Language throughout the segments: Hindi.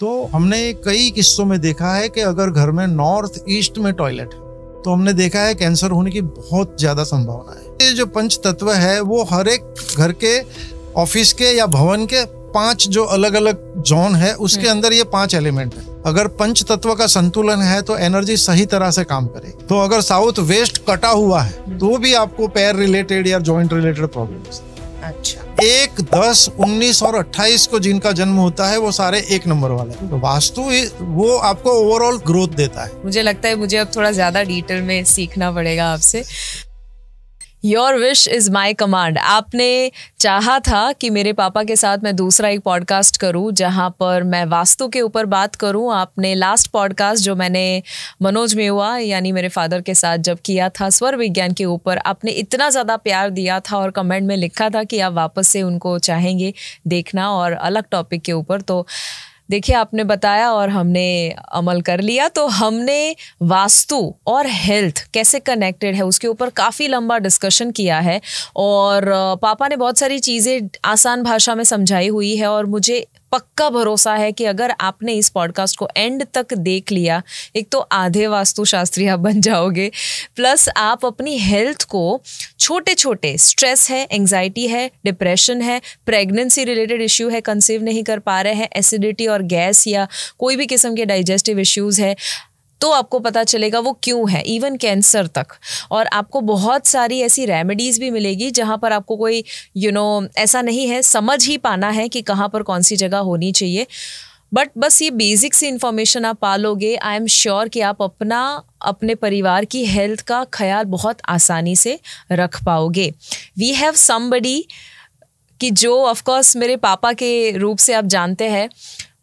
तो हमने कई किस्सों में देखा है कि अगर घर में नॉर्थ ईस्ट में टॉयलेट है तो हमने देखा है कैंसर होने की बहुत ज़्यादा संभावना है ये जो पंच तत्व है वो हर एक घर के ऑफिस के या भवन के पांच जो अलग अलग जोन है उसके हम्म। अंदर ये पांच एलिमेंट है अगर पंच तत्व का संतुलन है तो एनर्जी सही तरह से काम करे तो अगर साउथ वेस्ट कटा हुआ है हम्म। तो भी आपको पैर रिलेटेड या जॉइंट रिलेटेड प्रॉब्लम अच्छा एक दस उन्नीस और अट्ठाईस को जिनका जन्म होता है वो सारे एक नंबर वाले तो वास्तु वो आपको ओवरऑल ग्रोथ देता है मुझे लगता है मुझे अब थोड़ा ज्यादा डिटेल में सीखना पड़ेगा आपसे your wish is my command आपने चाहा था कि मेरे पापा के साथ मैं दूसरा एक पॉडकास्ट करूं जहां पर मैं वास्तु के ऊपर बात करूं आपने लास्ट पॉडकास्ट जो मैंने मनोज मेवा यानी मेरे फादर के साथ जब किया था स्वर विज्ञान के ऊपर आपने इतना ज़्यादा प्यार दिया था और कमेंट में लिखा था कि आप वापस से उनको चाहेंगे देखना और अलग टॉपिक के ऊपर तो देखिए आपने बताया और हमने अमल कर लिया तो हमने वास्तु और हेल्थ कैसे कनेक्टेड है उसके ऊपर काफ़ी लंबा डिस्कशन किया है और पापा ने बहुत सारी चीज़ें आसान भाषा में समझाई हुई है और मुझे पक्का भरोसा है कि अगर आपने इस पॉडकास्ट को एंड तक देख लिया एक तो आधे वास्तुशास्त्री आप बन जाओगे प्लस आप अपनी हेल्थ को छोटे छोटे स्ट्रेस है एंग्जाइटी है डिप्रेशन है प्रेगनेंसी रिलेटेड इश्यू है कंसीव नहीं कर पा रहे हैं एसिडिटी और गैस या कोई भी किस्म के डाइजेस्टिव इश्यूज़ है तो आपको पता चलेगा वो क्यों है इवन कैंसर तक और आपको बहुत सारी ऐसी रेमेडीज़ भी मिलेगी जहाँ पर आपको कोई यू you नो know, ऐसा नहीं है समझ ही पाना है कि कहाँ पर कौन सी जगह होनी चाहिए बट बस ये बेसिक सी इन्फॉर्मेशन आप पा लोगे आई एम श्योर कि आप अपना अपने परिवार की हेल्थ का ख्याल बहुत आसानी से रख पाओगे वी हैव समबडी कि जो ऑफकोर्स मेरे पापा के रूप से आप जानते हैं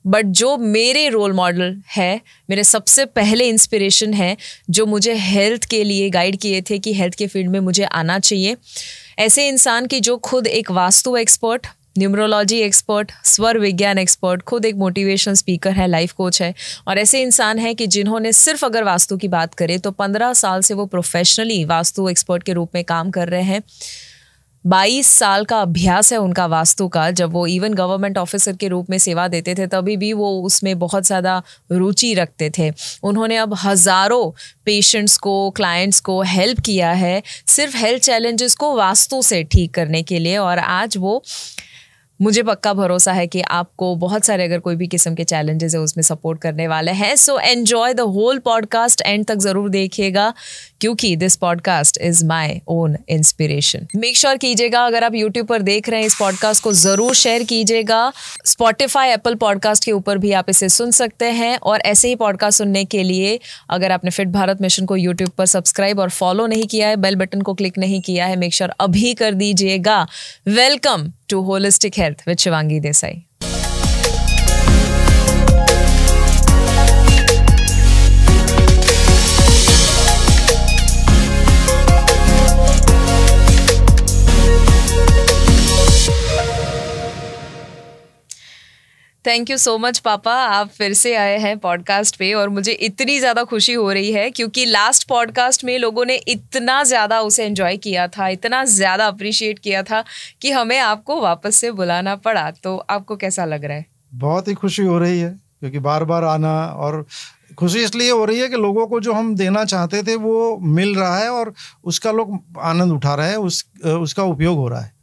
बट जो मेरे रोल मॉडल है मेरे सबसे पहले इंस्पिरेशन है जो मुझे हेल्थ के लिए गाइड किए थे कि हेल्थ के फील्ड में मुझे आना चाहिए ऐसे इंसान की जो खुद एक वास्तु एक्सपर्ट न्यूमरोलॉजी एक्सपर्ट स्वर विज्ञान एक्सपर्ट खुद एक मोटिवेशन स्पीकर है लाइफ कोच है और ऐसे इंसान हैं कि जिन्होंने सिर्फ अगर वास्तु की बात करें तो पंद्रह साल से वो प्रोफेशनली वास्तु एक्सपर्ट के रूप में काम कर रहे हैं बाईस साल का अभ्यास है उनका वास्तु का जब वो इवन गवर्नमेंट ऑफिसर के रूप में सेवा देते थे तभी भी वो उसमें बहुत ज़्यादा रुचि रखते थे उन्होंने अब हज़ारों पेशेंट्स को क्लाइंट्स को हेल्प किया है सिर्फ हेल्थ चैलेंजेस को वास्तु से ठीक करने के लिए और आज वो मुझे पक्का भरोसा है कि आपको बहुत सारे अगर कोई भी किस्म के चैलेंजेस है उसमें सपोर्ट करने वाले हैं so enjoy the whole podcast end तक ज़रूर देखिएगा क्योंकि this podcast is my own inspiration make sure कीजिएगा अगर आप यूट्यूब पर देख रहे हैं इस पॉडकास्ट को जरूर शेयर कीजिएगा स्पॉटिफाई एप्पल पॉडकास्ट के ऊपर भी आप इसे सुन सकते हैं और ऐसे ही पॉडकास्ट सुनने के लिए अगर आपने फिट भारत मिशन को यूट्यूब पर सब्सक्राइब और फॉलो नहीं किया है बेल बटन को क्लिक नहीं किया है मेक श्योर sure अभी कर दीजिएगा welcome to holistic health with Shivangi Desai thank you so much पापा आप फिर से आए हैं पॉडकास्ट पे और मुझे इतनी ज़्यादा खुशी हो रही है क्योंकि लास्ट पॉडकास्ट में लोगों ने इतना ज़्यादा उसे एंजॉय किया था इतना ज़्यादा अप्रिशिएट किया था कि हमें आपको वापस से बुलाना पड़ा तो आपको कैसा लग रहा है बहुत ही खुशी हो रही है क्योंकि बार बार आना और खुशी इसलिए हो रही है कि लोगों को जो हम देना चाहते थे वो मिल रहा है और उसका लोग आनंद उठा रहे हैं उस उसका उपयोग हो रहा है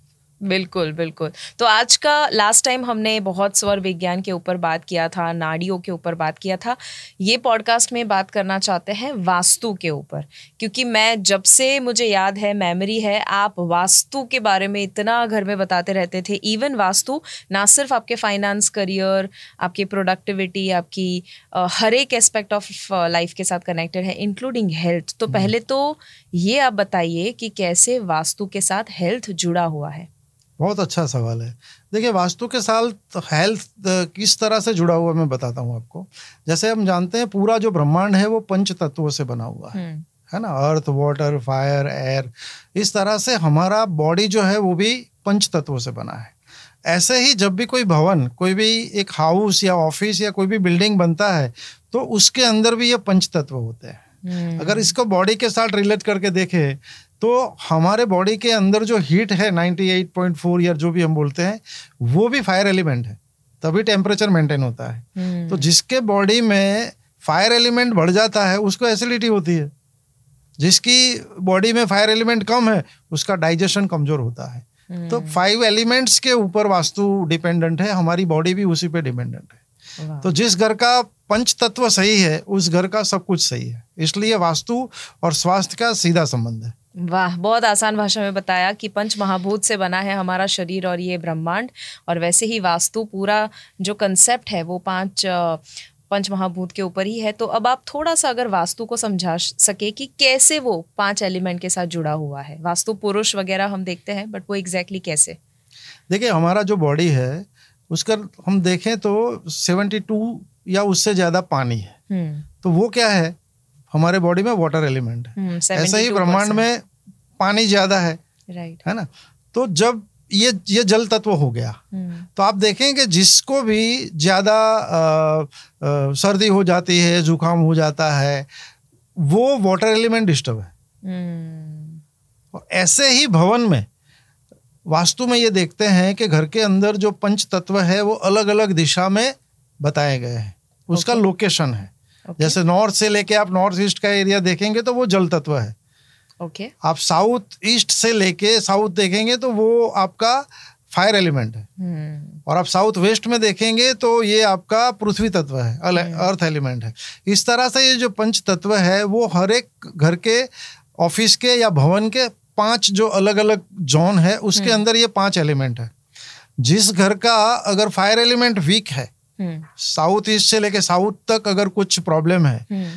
बिल्कुल बिल्कुल तो आज का लास्ट टाइम हमने बहुत स्वर विज्ञान के ऊपर बात किया था नाड़ियों के ऊपर बात किया था ये पॉडकास्ट में बात करना चाहते हैं वास्तु के ऊपर क्योंकि मैं जब से मुझे याद है मेमोरी है आप वास्तु के बारे में इतना घर में बताते रहते थे इवन वास्तु ना सिर्फ आपके फाइनेंस करियर आपकी प्रोडक्टिविटी आपकी हर एक एस्पेक्ट ऑफ लाइफ के साथ कनेक्टेड है इंक्लूडिंग हेल्थ तो हम्म। पहले तो ये आप बताइए कि कैसे वास्तु के साथ हेल्थ जुड़ा हुआ है बहुत अच्छा सवाल है देखिए वास्तु के साथ हेल्थ किस तरह से जुड़ा हुआ मैं बताता हूँ आपको जैसे हम जानते हैं पूरा जो ब्रह्मांड है वो पंच तत्वों से बना हुआ है हम्म। है ना अर्थ वाटर फायर एयर इस तरह से हमारा बॉडी जो है वो भी पंच तत्वों से बना है ऐसे ही जब भी कोई भवन कोई भी एक हाउस या ऑफिस या कोई भी बिल्डिंग बनता है तो उसके अंदर भी ये पंच तत्व होते हैं हम्म। अगर इसको बॉडी के साथ रिलेट करके देखें तो हमारे बॉडी के अंदर जो हीट है 98.4 या जो भी हम बोलते हैं वो भी फायर एलिमेंट है तभी टेम्परेचर मेंटेन होता है हम्म। तो जिसके बॉडी में फायर एलिमेंट बढ़ जाता है उसको एसिडिटी होती है जिसकी बॉडी में फायर एलिमेंट कम है उसका डाइजेशन कमजोर होता है हम्म। तो फाइव एलिमेंट्स के ऊपर वास्तु डिपेंडेंट है हमारी बॉडी भी उसी पे डिपेंडेंट है तो जिस घर का पंच तत्व सही है उस घर का सब कुछ सही है इसलिए वास्तु और स्वास्थ्य का सीधा संबंध है वाह बहुत आसान भाषा में बताया कि पंच महाभूत से बना है हमारा शरीर और ये ब्रह्मांड और वैसे ही वास्तु पूरा जो कंसेप्ट है वो पांच पंच महाभूत के ऊपर ही है तो अब आप थोड़ा सा अगर वास्तु को समझा सके कि कैसे वो पांच एलिमेंट के साथ जुड़ा हुआ है वास्तु पुरुष वगैरह हम देखते हैं बट वो एग्जैक्टली कैसे देखिए हमारा जो बॉडी है उसका हम देखें तो सेवेंटी टू या उससे ज़्यादा पानी है हम्म। तो वो क्या है हमारे बॉडी में वाटर एलिमेंट है हम्म, ऐसा ही ब्रह्मांड में पानी ज्यादा है राइट है ना तो जब ये ये जल तत्व हो गया हम्म। तो आप देखें कि जिसको भी ज्यादा सर्दी हो जाती है जुकाम हो जाता है वो वाटर एलिमेंट डिस्टर्ब है हम्म। और ऐसे ही भवन में वास्तु में ये देखते हैं कि घर के अंदर जो पंच तत्व है वो अलग अलग दिशा में बताए गए हैं उसका लोकेशन है okay. जैसे नॉर्थ से लेके आप नॉर्थ ईस्ट का एरिया देखेंगे तो वो जल तत्व है ओके okay. आप साउथ ईस्ट से लेके साउथ देखेंगे तो वो आपका फायर एलिमेंट है hmm. और आप साउथ वेस्ट में देखेंगे तो ये आपका पृथ्वी तत्व है अर्थ hmm. एलिमेंट है इस तरह से ये जो पंच तत्व है वो हर एक घर के ऑफिस के या भवन के पांच जो अलग अलग जोन है उसके hmm. अंदर ये पांच एलिमेंट है जिस घर का अगर फायर एलिमेंट वीक है साउथ ईस्ट से लेके साउथ तक अगर कुछ प्रॉब्लम है हम्म।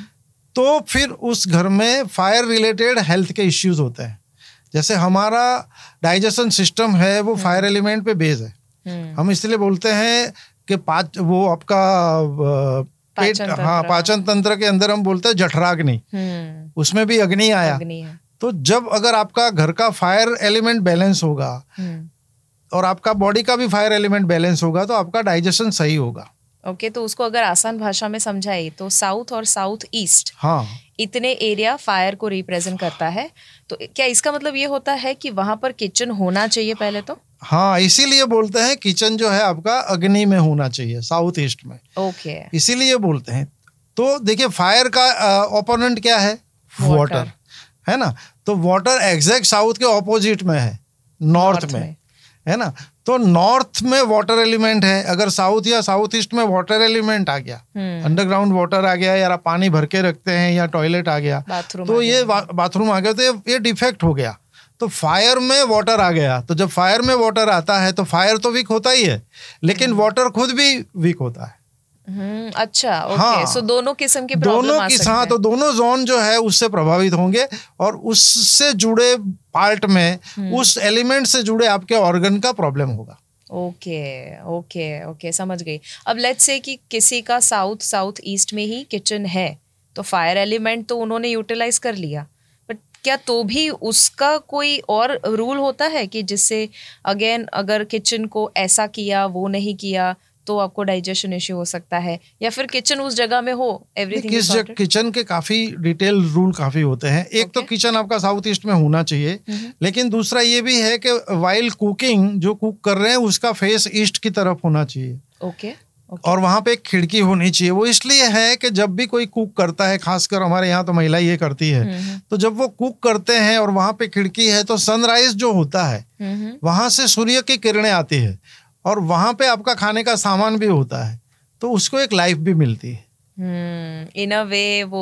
तो फिर उस घर में फायर रिलेटेड हेल्थ के इश्यूज होते हैं जैसे हमारा डाइजेशन सिस्टम है वो फायर हम्म। एलिमेंट पे बेस है हम्म। हम इसलिए बोलते हैं कि पाच वो आपका पेट हाँ पाचन तंत्र के अंदर हम बोलते हैं जठराग्नि उसमें भी अग्नि आया तो जब अगर आपका घर का फायर एलिमेंट बैलेंस होगा और आपका बॉडी का भी फायर एलिमेंट बैलेंस होगा तो आपका डाइजेशन सही होगा ओके okay, तो उसको अगर आसान भाषा में समझाए तो साउथ और साउथ ईस्ट हाँ इतने एरिया फायर को रिप्रेजेंट करता है तो क्या इसका मतलब ये होता है कि वहां पर किचन होना चाहिए पहले तो हाँ इसीलिए बोलते हैं किचन जो है आपका अग्नि में होना चाहिए साउथ ईस्ट में ओके okay. इसीलिए बोलते हैं तो देखिए फायर का ओपोनेंट क्या है वाटर है ना तो वाटर एग्जैक्ट साउथ के ऑपोजिट में है नॉर्थ में, में। है ना तो नॉर्थ में वाटर एलिमेंट है अगर साउथ या साउथ ईस्ट में वाटर एलिमेंट आ गया अंडरग्राउंड हम्म। वाटर आ गया या आप पानी भर के रखते हैं या टॉयलेट तो आ गया तो ये बाथरूम आ गया तो ये डिफेक्ट हो गया तो फायर में वाटर आ गया तो जब फायर में वाटर आता है तो फायर तो वीक होता ही है लेकिन वाटर हम्म। खुद भी वीक होता है हम्म, अच्छा ओके हाँ, सो दोनों किस्म के दोनों की हाँ तो दोनों जोन जो है उससे प्रभावित होंगे और उससे जुड़े पार्ट में हम्म। उस एलिमेंट से जुड़े आपके ऑर्गन का प्रॉब्लम होगा ओके ओके ओके समझ गई अब लेट्स से कि किसी का साउथ साउथ ईस्ट में ही किचन है तो फायर एलिमेंट तो उन्होंने यूटिलाइज कर लिया बट क्या तो भी उसका कोई और रूल होता है कि जिससे अगेन अगर किचन को ऐसा किया वो नहीं किया तो आपको डाइजेशन इश्यू हो सकता है या फिर किचन उस जगह में हो एवरीथिंग किचन के काफी डिटेल रूल काफी होते हैं एक तो okay. तो किचन आपका साउथ ईस्ट में होना चाहिए लेकिन दूसरा ये भी है कि वाइल कुकिंग जो कुक कर रहे हैं उसका फेस ईस्ट की तरफ होना चाहिए ओके okay. Okay. और वहाँ पे एक खिड़की होनी चाहिए वो इसलिए है कि जब भी कोई कुक करता है खासकर हमारे यहाँ तो महिला ये करती है तो जब वो कुक करते हैं और वहाँ पे खिड़की है तो सनराइज जो होता है वहाँ से सूर्य की किरणें आती है और वहाँ पे आपका खाने का सामान भी होता है तो उसको एक लाइफ भी मिलती है इन अ वे वो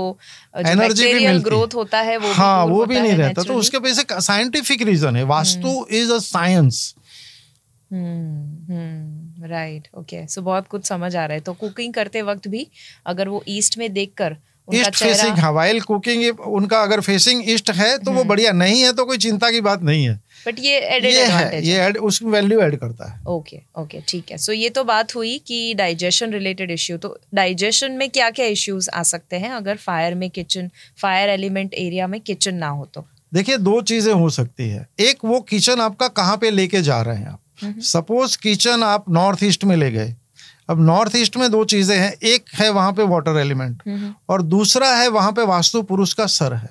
एनर्जी भी ग्रोथ होता है वो हाँ तो भी वो भी नहीं रहता तो उसके पीछे साइंटिफिक रीजन है vastu is a science right okay so बहुत कुछ समझ आ रहा है तो कुकिंग करते वक्त भी अगर वो ईस्ट में देखकर ईस्ट फेसिंग हवाइल कुकिंग उनका अगर फेसिंग ईस्ट है तो वो हम्म। बढ़िया नहीं है तो कोई चिंता की बात नहीं है बट ये एडेड ये है ये ऐड उसमें वैल्यू एड करता है ओके ओके ठीक है सो so, ये तो बात हुई कि डाइजेशन रिलेटेड इश्यू तो डाइजेशन में क्या क्या इश्यूज आ सकते हैं अगर फायर में किचन फायर एलिमेंट एरिया में किचन ना हो तो देखिए दो चीजें हो सकती है एक वो किचन आपका कहाँ पे लेके जा रहे हैं आप सपोज किचन आप नॉर्थ ईस्ट में ले गए अब नॉर्थ ईस्ट में दो चीजें हैं एक है वहां पे वाटर एलिमेंट और दूसरा है वहां पे वास्तु पुरुष का सर है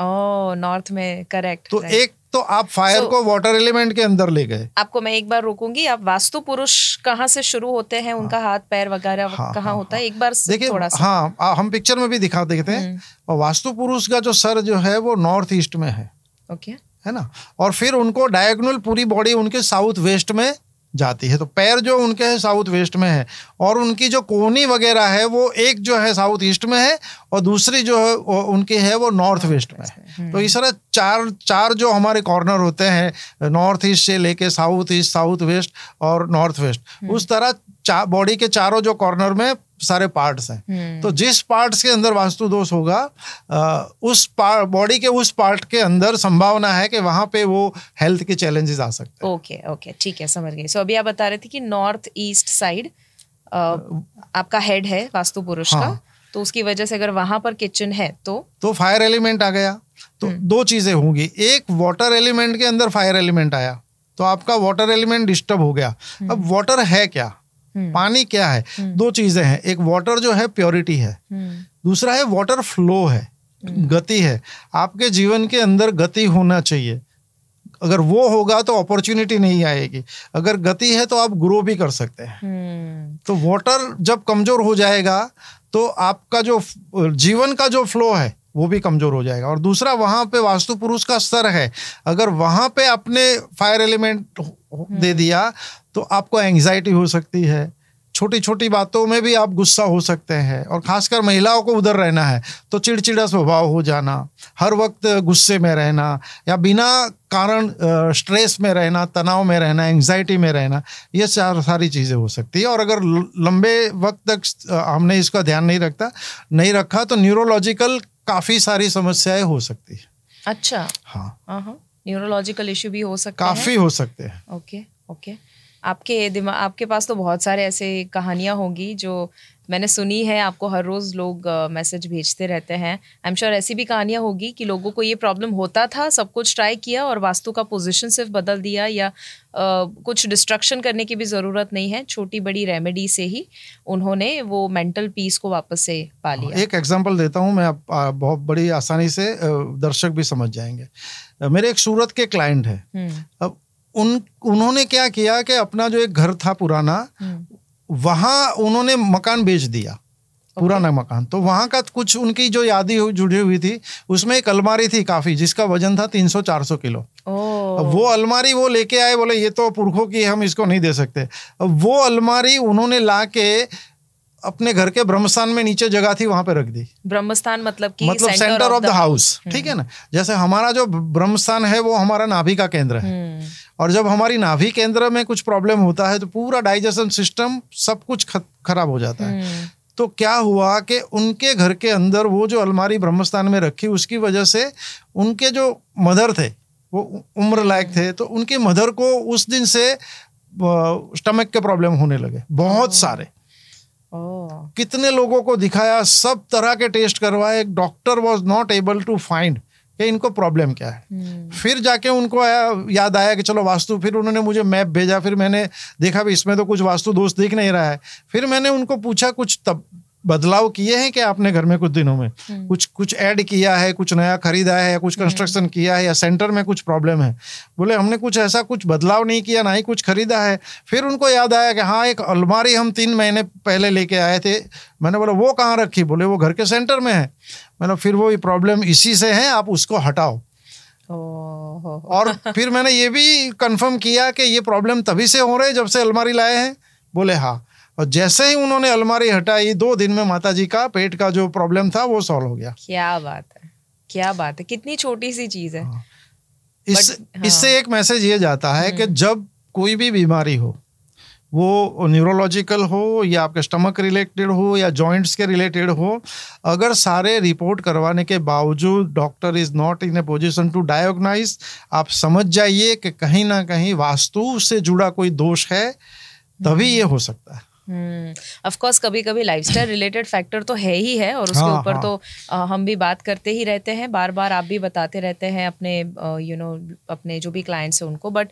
ओ oh, नॉर्थ में करेक्ट तो एक तो आप फायर so, को वाटर एलिमेंट के अंदर ले गए आपको मैं एक बार रोकूंगी आप वास्तु पुरुष कहाँ से शुरू होते हैं उनका हाँ। हाथ पैर वगैरह हाँ, कहाँ हाँ, होता है हाँ। एक बार देखिए थोड़ा सा हाँ आ, हम पिक्चर में भी दिखा देते हैं हम्म। और वास्तु पुरुष का जो सर जो है वो नॉर्थ ईस्ट में है ओके okay. है ना और फिर उनको डायगोनल पूरी बॉडी उनके साउथ वेस्ट में जाती है तो पैर जो उनके हैं साउथ वेस्ट में है और उनकी जो कोनी वगैरह है वो एक जो है साउथ ईस्ट में है और दूसरी जो है उनकी है वो नॉर्थ वेस्ट में है हम्म। तो इस तरह चार चार जो हमारे कॉर्नर होते हैं नॉर्थ ईस्ट से लेके साउथ ईस्ट साउथ वेस्ट और नॉर्थ वेस्ट हम्म। उस तरह बॉडी के चारों जो कॉर्नर में सारे पार्ट्स हैं हम्म। तो जिस पार्ट्स के अंदर वास्तु दोष होगा आ, उस बॉडी के उस पार्ट के अंदर संभावना है कि वहां पे वो हेल्थ के चैलेंजेस आ सकते हैं ओके ओके ठीक है समझ गई सो अभी आप बता रहे थे कि नॉर्थ ईस्ट साइड आपका हेड है वास्तु पुरुष हाँ, का तो उसकी वजह से अगर वहां पर किचन है तो तो फायर एलिमेंट आ गया तो हम्म। दो चीजें होंगी एक वाटर एलिमेंट के अंदर फायर एलिमेंट आया तो आपका वाटर एलिमेंट डिस्टर्ब हो गया हम्म। अब वाटर है क्या हम्म। पानी क्या है हम्म। दो चीजें हैं एक वाटर जो है प्योरिटी है हम्म। दूसरा है वाटर फ्लो है गति है आपके जीवन के अंदर गति होना चाहिए अगर वो होगा तो अपॉर्चुनिटी नहीं आएगी अगर गति है तो आप ग्रो भी कर सकते हैं तो वाटर जब कमजोर हो जाएगा तो आपका जो जीवन का जो फ्लो है वो भी कमजोर हो जाएगा और दूसरा वहां पे वास्तु पुरुष का स्तर है अगर वहां पे अपने फायर एलिमेंट दे हम्म। दिया तो आपको एंग्जाइटी हो सकती है छोटी छोटी बातों में भी आप गुस्सा हो सकते हैं और खासकर महिलाओं को उधर रहना है तो चिड़चिड़ा स्वभाव हो जाना हर वक्त गुस्से में रहना या बिना कारण स्ट्रेस में रहना तनाव में रहना एंग्जाइटी में रहना ये चार सारी चीज़ें हो सकती है और अगर लंबे वक्त तक हमने इसका ध्यान नहीं रखता नहीं रखा तो न्यूरोलॉजिकल काफ़ी सारी समस्याएं हो सकती है अच्छा हाँ, हाँ, हाँ। न्यूरोलॉजिकल इश्यू भी हो हैं काफी हो सकते हैं ओके ओके आपके दिमाग आपके पास तो बहुत सारे ऐसे कहानियाँ होंगी जो मैंने सुनी है आपको हर रोज़ लोग मैसेज भेजते रहते हैं आई एम श्योर ऐसी भी कहानियाँ होगी कि लोगों को ये प्रॉब्लम होता था सब कुछ ट्राई किया और वास्तु का पोजीशन सिर्फ बदल दिया या आ, कुछ डिस्ट्रक्शन करने की भी ज़रूरत नहीं है छोटी बड़ी रेमेडी से ही उन्होंने वो मेंटल पीस को वापस से पा हाँ, लिया एक एग्जाम्पल देता हूँ मैं आप, बहुत बड़ी आसानी से दर्शक भी समझ जाएंगे मेरे एक सूरत के क्लाइंट है हम्म। अब उन उन्होंने क्या किया कि अपना जो एक घर था पुराना हम्म। वहां उन्होंने मकान बेच दिया पुराना मकान तो वहाँ का कुछ उनकी जो यादें जुड़ी हुई थी उसमें एक अलमारी थी काफी जिसका वजन था 300-400 किलो oh. वो अलमारी वो लेके आए बोले ये तो पुरखों की हम इसको नहीं दे सकते वो अलमारी उन्होंने ला के अपने घर के ब्रह्मस्थान में नीचे जगह थी वहां पे रख दी ब्रह्मस्थान मतलब कि मतलब सेंटर ऑफ द हाउस ठीक है ना जैसे हमारा जो ब्रह्मस्थान है वो हमारा नाभि का केंद्र है हम्म। और जब हमारी नाभि केंद्र में कुछ प्रॉब्लम होता है तो पूरा डाइजेशन सिस्टम सब कुछ खराब हो जाता है हम्म। तो क्या हुआ कि उनके घर के अंदर वो जो अलमारी ब्रह्मस्थान में रखी उसकी वजह से उनके जो मदर थे वो उम्र लायक थे तो उनके मदर को उस दिन से स्टमक के प्रॉब्लम होने लगे बहुत सारे Oh. कितने लोगों को दिखाया सब तरह के टेस्ट करवाए एक doctor was not able to find कि इनको प्रॉब्लम क्या है hmm. फिर जाके उनको आया याद आया कि चलो वास्तु फिर उन्होंने मुझे मैप भेजा फिर मैंने देखा भी इसमें तो कुछ वास्तु दोष दिख नहीं रहा है फिर मैंने उनको पूछा कुछ तब बदलाव किए हैं क्या आपने घर में कुछ दिनों में हम्म। कुछ कुछ ऐड किया है कुछ नया खरीदा है या कुछ कंस्ट्रक्शन हम्म। किया है या सेंटर में कुछ प्रॉब्लम है बोले हमने कुछ ऐसा कुछ बदलाव नहीं किया ना ही कुछ खरीदा है फिर उनको याद आया कि हाँ एक अलमारी हम तीन महीने पहले लेके आए थे मैंने बोला वो कहाँ रखी बोले वो घर के सेंटर में है मैंने फिर वो प्रॉब्लम इसी से है आप उसको हटाओ और फिर मैंने ये भी कंफर्म किया कि ये प्रॉब्लम तभी से हो रहे जब से अलमारी लाए हैं बोले हाँ और जैसे ही उन्होंने अलमारी हटाई दो दिन में माता जी का पेट का जो प्रॉब्लम था वो सॉल्व हो गया क्या बात है क्या बात है कितनी छोटी सी चीज है हाँ। हाँ। इससे एक मैसेज ये जाता है कि हम्म। जब कोई भी बीमारी हो वो न्यूरोलॉजिकल हो या आपके स्टमक रिलेटेड हो या जॉइंट्स के रिलेटेड हो अगर सारे रिपोर्ट करवाने के बावजूद doctor is not in a position to diagnose आप समझ जाइए कि कहीं ना कहीं वास्तु से जुड़ा कोई दोष है तभी हम्म। ये हो सकता है ऑफ कोर्स कभी कभी लाइफस्टाइल रिलेटेड फैक्टर तो है ही है और उसके हाँ, ऊपर तो, हाँ, तो आ, हम भी बात करते ही रहते हैं बार बार आप भी बताते रहते हैं अपने यू नो you know, अपने जो भी क्लाइंट्स हैं उनको बट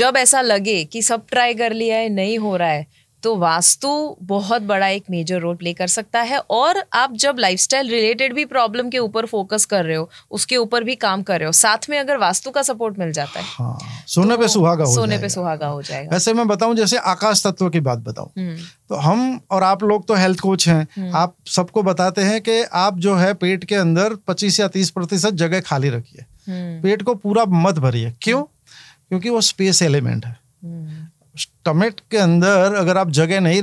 जब ऐसा लगे कि सब ट्राई कर लिया है नहीं हो रहा है तो वास्तु बहुत बड़ा एक मेजर रोल प्ले कर सकता है और आप जब लाइफस्टाइल रिलेटेड भी प्रॉब्लम के ऊपर फोकस कर रहे हो उसके ऊपर भी काम कर रहे हो साथ में अगर वास्तु का सपोर्ट मिल जाता है हाँ, सोने तो पे सुहागा हो सोने पे सुहागा हो जाएगा वैसे मैं बताऊं जैसे आकाश तत्व की बात बताऊं हम्म। तो हम और आप लोग तो हेल्थ कोच हैं हम्म। आप सबको बताते हैं कि आप जो है पेट के अंदर पच्चीस या तीस प्रतिशत जगह खाली रखिए हम्म। पेट को पूरा मत भरिए क्यों क्योंकि वो स्पेस एलिमेंट है टमेट के अंदर अगर आप जगह नहीं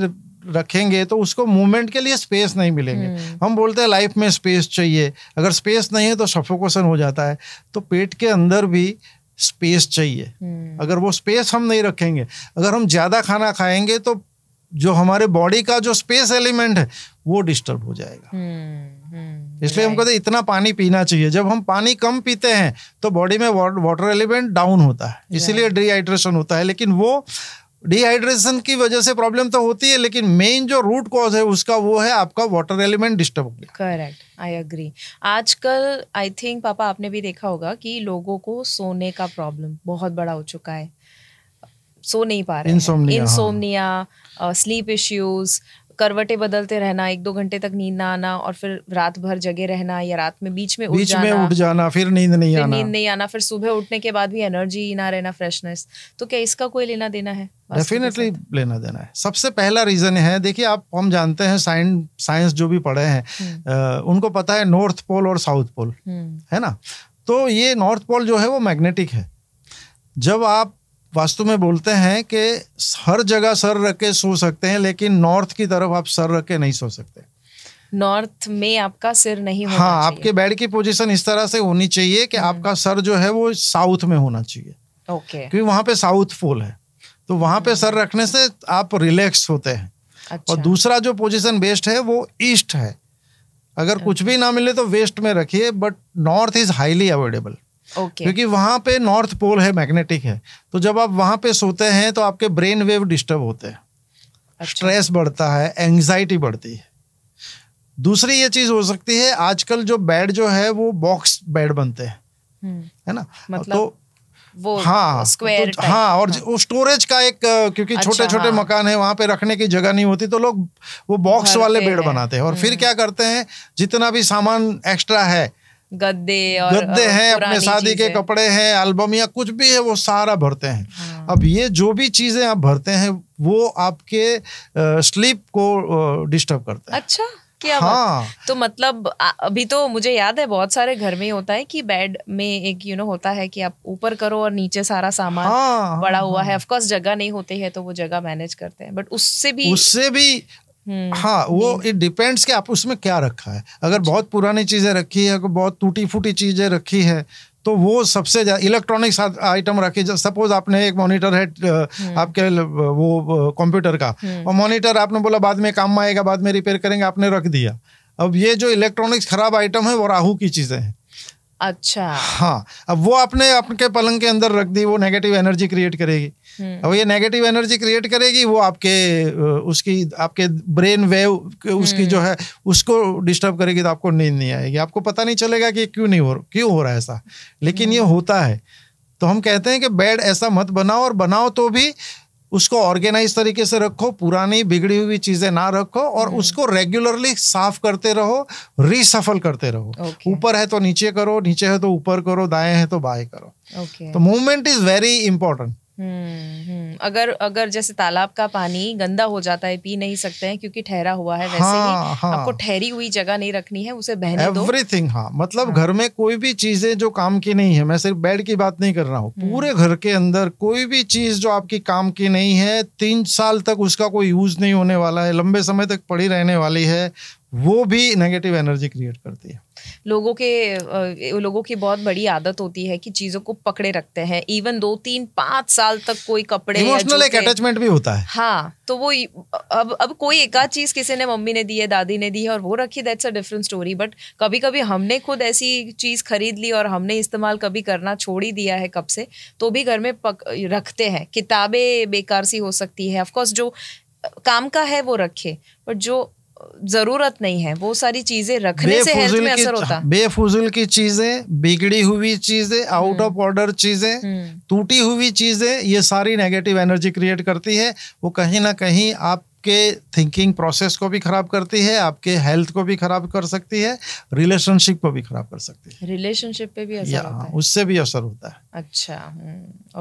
रखेंगे तो उसको मूवमेंट के लिए स्पेस नहीं मिलेंगे हम्म। हम बोलते हैं लाइफ में स्पेस चाहिए अगर स्पेस नहीं है तो सफोकेशन हो जाता है तो पेट के अंदर भी स्पेस चाहिए हम्म। अगर वो स्पेस हम नहीं रखेंगे अगर हम ज़्यादा खाना खाएंगे तो जो हमारे बॉडी का जो स्पेस एलिमेंट है वो डिस्टर्ब हो जाएगा हम्म, इसलिए हम कहते हैं इतना पानी पीना चाहिए जब हम पानी कम पीते हैं तो बॉडी में वाटर एलिमेंट डाउन होता है इसीलिए डिहाइड्रेशन होता है लेकिन वो डिहाइड्रेशन की वजह से प्रॉब्लम तो होती है लेकिन मेन जो रूट कॉज है उसका वो है आपका वाटर एलिमेंट डिस्टर्ब हो गया करेक्ट आई अग्री आजकल आई थिंक पापा आपने भी देखा होगा कि लोगों को सोने का प्रॉब्लम बहुत बड़ा हो चुका है सो नहीं पा रहे इंसोमनिया, इंसोमनिया स्लीप इश्यूज करवटे बदलते रहना एक दो घंटे तक नींद ना आना और फिर रात भर जगे रहना या रात में बीच में उठ बीच जाना, में उठ जाना फिर नींद नहीं फिर आना नींद नहीं आना फिर सुबह उठने के बाद भी एनर्जी ना रहना फ्रेशनेस तो क्या इसका कोई लेना देना है डेफिनेटली लेना देना है सबसे पहला रीजन है देखिए आप हम जानते हैं साइंस साइंस जो भी पढ़े हैं हम्म। उनको पता है नॉर्थ पोल और साउथ पोल हम्म। है ना तो ये नॉर्थ पोल जो है वो मैग्नेटिक है जब आप वास्तु में बोलते हैं कि हर जगह सर रख के सो सकते हैं लेकिन नॉर्थ की तरफ आप सर रख के नहीं सो सकते नॉर्थ में आपका सिर नहीं होना हाँ आपके बेड की पोजीशन इस तरह से होनी चाहिए कि हम्म। आपका सर जो है वो साउथ में होना चाहिए ओके क्योंकि वहां पे साउथ पोल है तो वहां पे सर रखने से आप रिलैक्स होते हैं अच्छा। और दूसरा जो पोजीशन बेस्ट है वो ईस्ट है अगर कुछ अच्छा। भी ना मिले तो वेस्ट में रखिए but north is highly available okay. क्योंकि वहां पे नॉर्थ पोल है मैग्नेटिक है तो जब आप वहां पे सोते हैं तो आपके ब्रेन वेव डिस्टर्ब होते हैं अच्छा। स्ट्रेस बढ़ता है एंग्जाइटी बढ़ती है दूसरी ये चीज हो सकती है आजकल जो बेड जो है वो बॉक्स बेड बनते हैं हम्म। है ना मतलब तो वो हाँ स्क्वायर तो, हाँ और हाँ। स्टोरेज का एक क्योंकि अच्छा, छोटे छोटे हाँ। मकान है वहां पे रखने की जगह नहीं होती तो लोग वो बॉक्स वाले बेड बनाते हैं और फिर हम्म। क्या करते हैं जितना भी सामान एक्स्ट्रा है गद्दे और गद्दे हैं अपने शादी के कपड़े हैं एल्बम या कुछ भी है वो सारा भरते हैं हाँ। अब ये जो भी चीजें आप भरते हैं वो आपके स्लीप को डिस्टर्ब करते हैं अच्छा क्या हाँ। बात? तो मतलब अभी तो मुझे याद है बहुत सारे घर में होता है कि बेड में एक यू you नो know, होता है कि आप ऊपर करो और नीचे सारा सामान हाँ, बड़ा हाँ, हुआ है ऑफ हाँ। कोर्स जगह नहीं होती है तो वो जगह मैनेज करते हैं बट उससे भी उससे भी हम्म, हाँ वो इट डिपेंड्स कि आप उसमें क्या रखा है अगर बहुत पुरानी चीज़ें रखी है अगर बहुत टूटी फूटी चीज़ें रखी है तो वो सबसे ज़्यादा इलेक्ट्रॉनिक्स आइटम रखी सपोज आपने एक मॉनिटर है हम्म। आपके वो कंप्यूटर का हम्म। और मॉनिटर आपने बोला बाद में काम में आएगा बाद में रिपेयर करेंगे आपने रख दिया अब ये जो इलेक्ट्रॉनिक्स खराब आइटम है वो राहू की चीज़ें हैं अच्छा हाँ अब वो आपने आपके पलंग के अंदर रख दी वो नेगेटिव एनर्जी क्रिएट करेगी हम्म। अब ये नेगेटिव एनर्जी क्रिएट करेगी वो आपके उसकी आपके ब्रेन वेव उसकी जो हम्म। है उसको डिस्टर्ब करेगी तो आपको नींद नहीं आएगी आपको पता नहीं चलेगा कि क्यों नहीं हो क्यों हो रहा है ऐसा लेकिन ये हम्म। होता है तो हम कहते हैं कि बेड ऐसा मत बनाओ और बनाओ तो भी उसको ऑर्गेनाइज तरीके से रखो पुरानी बिगड़ी हुई चीजें ना रखो और उसको रेगुलरली साफ करते रहो रिसफल करते रहो ऊपर okay. है तो नीचे करो नीचे है तो ऊपर करो दाएं है तो बाएं करो okay. तो movement is very important hmm, hmm. अगर अगर जैसे तालाब का पानी गंदा हो जाता है पी नहीं सकते हैं क्योंकि ठहरा हुआ है वैसे हाँ, ही हाँ, आपको ठहरी हुई जगह नहीं रखनी है उसे बहने दो एवरीथिंग हाँ मतलब हाँ, घर में कोई भी चीजें जो काम की नहीं है मैं सिर्फ बेड की बात नहीं कर रहा हूँ हम्म। पूरे घर के अंदर कोई भी चीज जो आपकी काम की नहीं है तीन साल तक उसका कोई यूज नहीं होने वाला है लंबे समय तक पड़ी रहने वाली है वो भी नेगेटिव एनर्जी क्रिएट करती है लोगों के लोगों की बहुत बड़ी आदत होती है कि चीज़ों को पकड़े रखते हैं इवन दो तीन पांच साल तक कोई कपड़े इमोशनल एक अटैचमेंट भी होता है हाँ तो वो अब अब कोई एक आध चीज़ किसी ने मम्मी ने दी है दादी ने दी है और वो रखी that's a different story but कभी कभी हमने खुद ऐसी चीज़ खरीद ली और हमने इस्तेमाल कभी करना छोड़ ही दिया है कब से तो भी घर में पक, रखते हैं किताबें बेकार सी हो सकती है ऑफकोर्स जो काम का है वो रखे बट जो जरूरत नहीं है वो सारी चीजें रखने से हेल्थ में असर होता बेफुजुल की चीजें बिगड़ी हुई चीजें आउट ऑफ ऑर्डर चीजें हम्म। टूटी हुई चीजें ये सारी नेगेटिव एनर्जी क्रिएट करती है वो कहीं ना कहीं आप आपके थिंकिंग प्रोसेस को भी खराब करती है आपके हेल्थ को भी खराब कर सकती है रिलेशनशिप को भी खराब कर सकती है रिलेशनशिप पे भी असर होता है उससे भी असर होता है अच्छा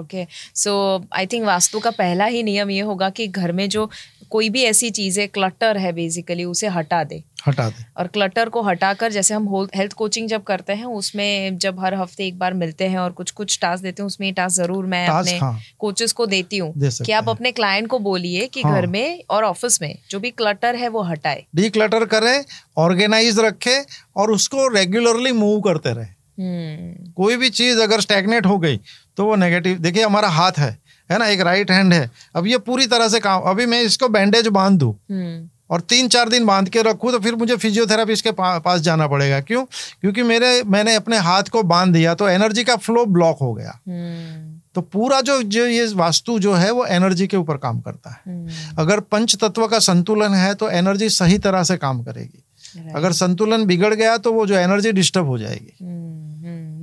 okay so I think vastu का पहला ही नियम ये होगा कि घर में जो कोई भी ऐसी चीज़ है क्लटर है बेसिकली उसे हटा दे हटा दें और क्लटर को हटाकर जैसे हम हेल्थ कोचिंग जब करते हैं उसमें जब हर हफ्ते एक बार मिलते हैं और कुछ कुछ टास्क देते हैं उसमें टास्क जरूर मैं अपने हाँ, कोचेस को देती हूँ दे कि आप अपने क्लाइंट को बोलिए कि हाँ, घर में और ऑफिस में जो भी क्लटर है वो हटाए डी क्लटर करे ऑर्गेनाइज रखे और उसको रेगुलरली मूव करते रहे हम्म। कोई भी चीज अगर स्टेगनेट हो गई तो वो नेगेटिव देखिए हमारा हाथ है है ना एक राइट हैंड है अब ये पूरी तरह से काम अभी मैं इसको बैंडेज बांध दू हम्म। और तीन चार दिन बांध के रखूँ तो फिर मुझे फिजियोथेरापिस्ट के पा, पास जाना पड़ेगा क्यों क्योंकि मेरे मैंने अपने हाथ को बांध दिया तो एनर्जी का फ्लो ब्लॉक हो गया हम्म। तो पूरा जो जो ये वास्तु जो है वो एनर्जी के ऊपर काम करता है हम्म। अगर पंच तत्व का संतुलन है तो एनर्जी सही तरह से काम करेगी अगर संतुलन बिगड़ गया तो वो जो एनर्जी डिस्टर्ब हो जाएगी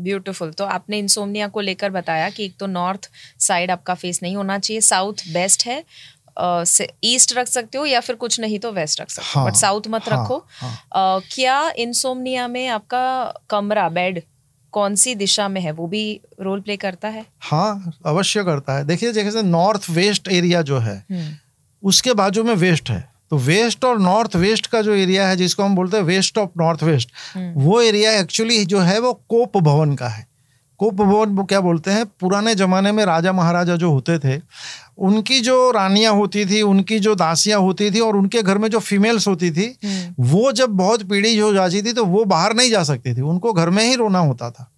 ब्यूटीफुल हम्म, तो आपने इंसोमनिया को लेकर बताया कि एक तो नॉर्थ साइड आपका फेस नहीं होना चाहिए साउथ बेस्ट है ईस्ट रख सकते हो या फिर कुछ नहीं तो वेस्ट रख सकते हो हाँ, बट साउथ मत हाँ, रखो हाँ। क्या इंसोमनिया में आपका कमरा बेड कौन सी दिशा में है वो भी रोल प्ले करता है हाँ अवश्य करता है देखिए जैसे नॉर्थ वेस्ट एरिया जो है हम्म। उसके बाजू में वेस्ट है तो वेस्ट और नॉर्थ वेस्ट का जो एरिया है जिसको हम बोलते हैं वेस्ट ऑफ नॉर्थ वेस्ट वो एरिया एक्चुअली जो है वो कोप भवन का है कोप भवन क्या बोलते हैं पुराने जमाने में राजा महाराजा जो होते थे उनकी जो रानियां होती थी उनकी जो दासियां होती थी और उनके घर में जो फीमेल्स होती थी हम्म। वो जब बहुत पीढ़ी हो जाती थी तो वो बाहर नहीं जा सकती थी उनको घर में ही रोना होता था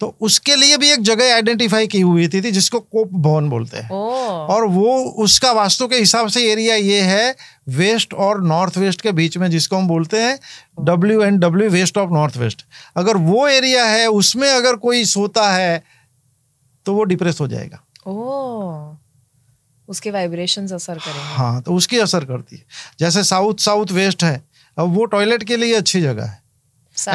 तो उसके लिए भी एक जगह आइडेंटिफाई की हुई थी, थी जिसको कोप भवन बोलते हैं और वो उसका वास्तु के हिसाब से एरिया ये है वेस्ट और नॉर्थ वेस्ट के बीच में जिसको हम बोलते हैं W and W west of north west अगर वो एरिया है उसमें अगर कोई सोता है तो वो डिप्रेस हो जाएगा उसके वाइब्रेशन असर कर हाँ तो उसकी असर करती है जैसे साउथ साउथ वेस्ट है अब वो टॉयलेट के लिए अच्छी जगह है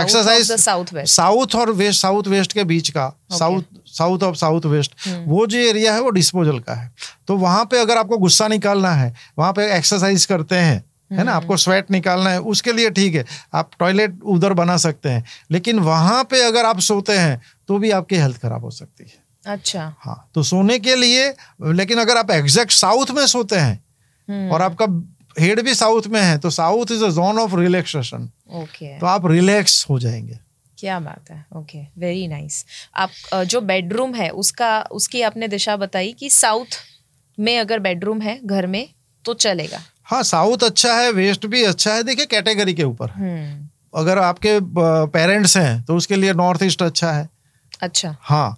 एक्सरसाइज साउथ वेस्ट साउथ और वेस्ट साउथ वेस्ट के बीच का south south of south west वो जो एरिया है वो डिस्पोजल का है तो वहां पे अगर आपको गुस्सा निकालना है वहां पे एक्सरसाइज करते हैं है ना हम्म। आपको स्वेट निकालना है उसके लिए ठीक है आप टॉयलेट उधर बना सकते हैं लेकिन वहां पे अगर आप सोते हैं तो भी आपकी हेल्थ खराब हो सकती है अच्छा हाँ तो सोने के लिए लेकिन अगर आप एग्जैक्ट साउथ में सोते हैं हम्म। और आपका हेड भी साउथ में है तो south is a zone of relaxation okay तो आप रिलैक्स हो जाएंगे क्या बात है ओके वेरी नाइस आप जो बेडरूम है उसका उसकी आपने दिशा बताई कि साउथ में अगर बेडरूम है घर में तो चलेगा हाँ साउथ अच्छा है वेस्ट भी अच्छा है देखिए कैटेगरी के ऊपर हम्म। अगर आपके पेरेंट्स हैं तो उसके लिए नॉर्थ ईस्ट अच्छा है अच्छा हाँ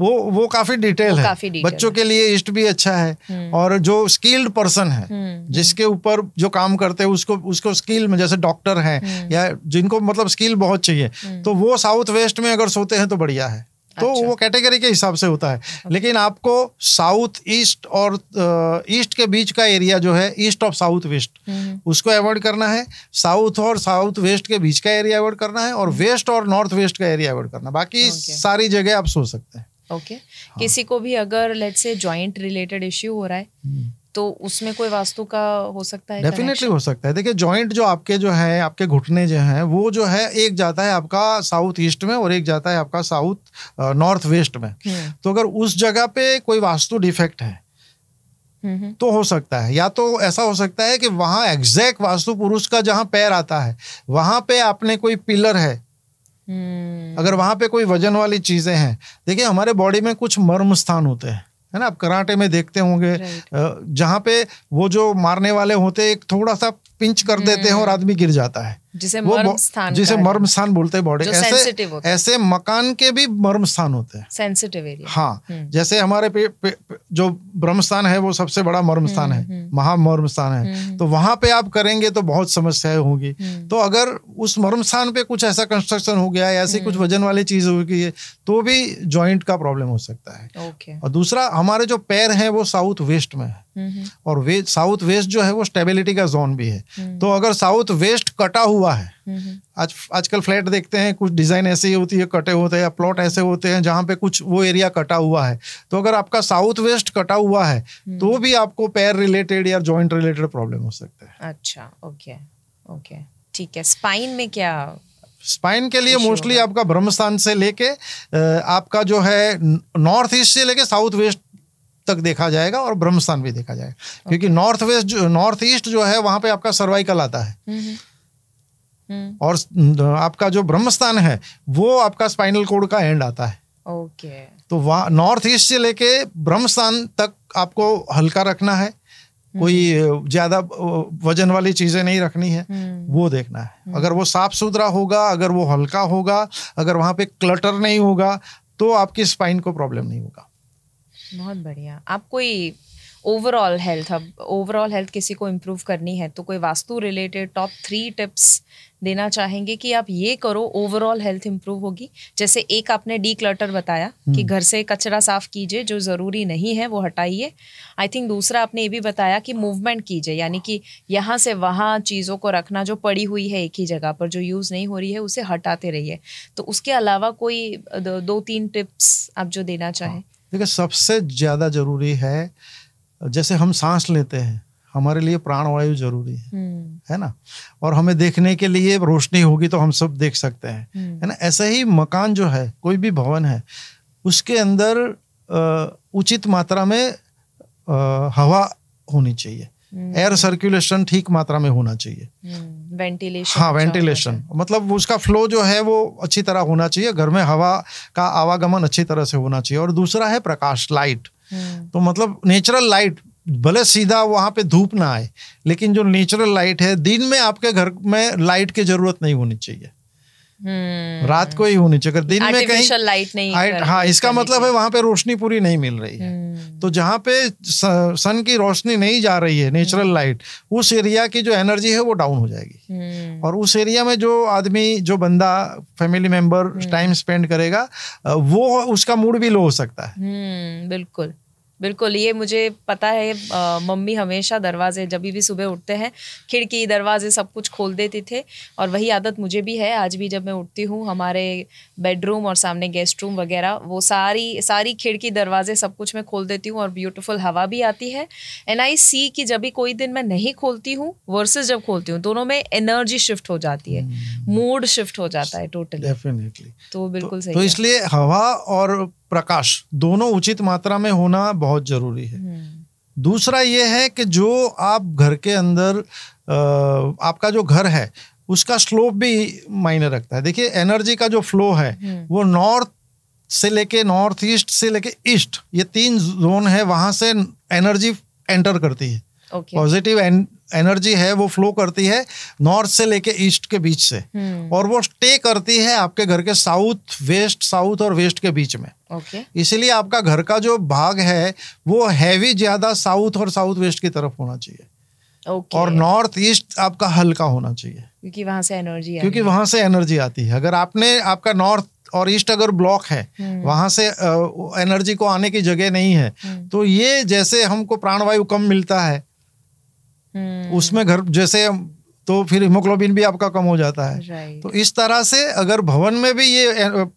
वो वो काफी डिटेल है काफी डिटेल बच्चों है। के लिए इष्ट भी अच्छा है हम्म। और जो स्किल्ड पर्सन है हम्म, हम्म। जिसके ऊपर जो काम करते हैं उसको उसको स्किल में जैसे डॉक्टर हैं या जिनको मतलब स्किल बहुत चाहिए तो वो साउथ वेस्ट में अगर सोते हैं तो बढ़िया है तो अच्छा। वो कैटेगरी के हिसाब से होता है लेकिन आपको साउथ ईस्ट और ईस्ट के बीच का एरिया जो है ईस्ट ऑफ साउथ वेस्ट उसको अवॉइड करना है साउथ और साउथ वेस्ट के बीच का एरिया अवॉइड करना है और वेस्ट और नॉर्थ वेस्ट का एरिया अवॉइड करना बाकी सारी जगह आप सो सकते हैं ओके हाँ. किसी को भी अगर लेट से जॉइंट रिलेटेड इश्यू हो रहा है हम्म। तो उसमें कोई वास्तु का हो सकता है डेफिनेटली हो सकता है देखिए जॉइंट जो आपके जो है आपके घुटने जो हैं वो जो है एक जाता है आपका साउथ ईस्ट में और एक जाता है आपका साउथ नॉर्थ वेस्ट में हम्म। तो अगर उस जगह पे कोई वास्तु डिफेक्ट है हम्म, तो हो सकता है या तो ऐसा हो सकता है कि वहाँ एग्जैक्ट वास्तु पुरुष का जहाँ पैर आता है वहाँ पे आपने कोई पिलर है हम्म। अगर वहां पे कोई वजन वाली चीजें हैं देखिए हमारे बॉडी में कुछ मर्म स्थान होते हैं है ना आप कराटे में देखते होंगे जहां पे वो जो मारने वाले होते हैं एक थोड़ा सा पिंच कर देते हैं हम्म। और आदमी गिर जाता है जिसे मर्म स्थान जिसे मर्म स्थान बोलते हैं बॉडी ऐसे ऐसे मकान के भी मर्म स्थान होते हैं सेंसिटिव एरिया हाँ हम्म। जैसे हमारे पे, पे, पे जो ब्रह्म स्थान है वो सबसे बड़ा मर्म हम्म, स्थान है हम्म। महामर्म स्थान है तो वहां पे आप करेंगे तो बहुत समस्याएं होंगी तो अगर उस मर्म स्थान पे कुछ ऐसा कंस्ट्रक्शन हो गया या ऐसी कुछ वजन वाली चीज हो गई है तो भी ज्वाइंट का प्रॉब्लम हो सकता है और दूसरा हमारे जो पैर है वो साउथ वेस्ट में है और साउथ वेस्ट जो है वो स्टेबिलिटी का जोन भी है तो अगर साउथ वेस्ट कटा हुआ हुआ है हम्म, हम्म। आज आजकल फ्लैट देखते हैं कुछ डिज़ाइन ऐसे ही होती है कटे होते हैं प्लॉट ऐसे होते हैं जहाँ पे कुछ वो एरिया कटा हुआ है तो अगर आपका साउथ वेस्ट कटा हुआ है हम्म। तो भी आपको पैर रिलेटेड या जॉइंट रिलेटेड प्रॉब्लम हो सकता है अच्छा ओके ओके ठीक है स्पाइन में क्या स्पाइन के लिए मोस्टली आपका ब्रह्मस्थान से लेके आपका जो है नॉर्थ ईस्ट से लेके साउथ वेस्ट तक देखा जाएगा और ब्रह्मस्थान भी देखा जाएगा okay. क्योंकि नॉर्थ वेस्ट नॉर्थ ईस्ट जो है वहां पे आपका सर्वाइकल आता है mm-hmm. हम्म। और आपका जो ब्रह्मस्थान है वो आपका स्पाइनल कोड का एंड आता है ओके तो वहाँ नॉर्थ ईस्ट से लेके ब्रह्मस्थान तक आपको हल्का रखना है कोई हम्म। ज्यादा वजन वाली चीजें नहीं रखनी है हम्म। वो देखना है अगर वो साफ सुथरा होगा अगर वो हल्का होगा अगर वहां पे क्लटर नहीं होगा तो आपकी स्पाइन को प्रॉब्लम नहीं होगा बहुत बढ़िया आप कोई ओवरऑल हेल्थ अब ओवरऑल हेल्थ किसी को इम्प्रूव करनी है तो कोई vastu related top three tips देना चाहेंगे कि आप ये करो ओवरऑल हेल्थ इंप्रूव होगी जैसे एक आपने डी क्लटर बताया कि हम्म। घर से कचरा साफ कीजिए जो ज़रूरी नहीं है वो हटाइए आई थिंक दूसरा आपने ये भी बताया कि मूवमेंट कीजिए यानी कि यहाँ से वहाँ चीज़ों को रखना जो पड़ी हुई है एक ही जगह पर जो यूज़ नहीं हो रही है उसे हटाते रहिए तो उसके अलावा कोई दो तीन टिप्स आप जो देना चाहें हाँ। देखिए सबसे ज़्यादा ज़रूरी है जैसे हम सांस लेते हैं हमारे लिए प्राणवायु जरूरी है हम्म। है ना और हमें देखने के लिए रोशनी होगी तो हम सब देख सकते हैं हम्म। है ना ऐसे ही मकान जो है कोई भी भवन है उसके अंदर उचित मात्रा में हवा होनी चाहिए एयर हम्म। सर्कुलेशन ठीक मात्रा में होना चाहिए वेंटिलेशन हाँ वेंटिलेशन अच्छा मतलब उसका फ्लो जो है वो अच्छी तरह होना चाहिए घर में हवा का आवागमन अच्छी तरह से होना चाहिए और दूसरा है प्रकाश लाइट तो मतलब नेचुरल लाइट भले सीधा वहाँ पे धूप ना आए लेकिन जो नेचुरल लाइट है दिन में आपके घर में लाइट की जरूरत नहीं होनी चाहिए Hmm. रात को ही होनी चाहिए दिन में कहीं लाइट नहीं आ, हाँ इसका मतलब है वहां पे रोशनी पूरी नहीं मिल रही है hmm. तो जहाँ पे सन की रोशनी नहीं जा रही है नेचुरल hmm. लाइट उस एरिया की जो एनर्जी है वो डाउन हो जाएगी हम्म। और उस एरिया में जो आदमी जो बंदा फैमिली मेंबर टाइम स्पेंड करेगा वो उसका मूड भी लो हो सकता है बिल्कुल बिल्कुल ये मुझे पता है आ, मम्मी हमेशा दरवाजे जब भी सुबह उठते हैं खिड़की दरवाजे सब कुछ खोल देते थे और वही आदत मुझे भी है आज भी जब मैं उठती हूँ हमारे बेडरूम और सामने गेस्ट रूम वगैरह वो सारी सारी खिड़की दरवाजे सब कुछ मैं खोल देती हूँ और ब्यूटीफुल हवा भी आती है एंड आई सी कि जब भी कोई दिन मैं नहीं खोलती हूँ वर्सेज जब खोलती हूँ दोनों में एनर्जी शिफ्ट हो जाती है मूड hmm. शिफ्ट हो जाता है टोटली डेफिनेटली तो बिल्कुल तो, सही तो इसलिए हवा और प्रकाश दोनों उचित मात्रा में होना बहुत जरूरी है हम्म। दूसरा ये है कि जो आप घर के अंदर आपका जो घर है उसका स्लोप भी मायने रखता है देखिए एनर्जी का जो फ्लो है हम्म। वो नॉर्थ से लेके नॉर्थ ईस्ट से लेके ईस्ट ये तीन जोन है वहां से एनर्जी एंटर करती है पॉजिटिव okay. एनर्जी है वो फ्लो करती है नॉर्थ से लेके ईस्ट के बीच से हम्म। और वो स्टे करती है आपके घर के साउथ वेस्ट साउथ और वेस्ट के बीच में okay. इसीलिए आपका घर का जो भाग है वो हैवी ज्यादा साउथ और साउथ वेस्ट की तरफ होना चाहिए Okay. और नॉर्थ ईस्ट आपका हल्का होना चाहिए क्योंकि वहां से एनर्जी क्योंकि वहां से एनर्जी आती है अगर आपने आपका नॉर्थ और ईस्ट अगर ब्लॉक है हम्म। वहां से एनर्जी को आने की जगह नहीं है हम्म। तो ये जैसे हमको प्राणवायु कम मिलता है हम्म। उसमें घर जैसे तो फिर हिमोग्लोबिन भी आपका कम हो जाता है तो इस तरह से अगर भवन में भी ये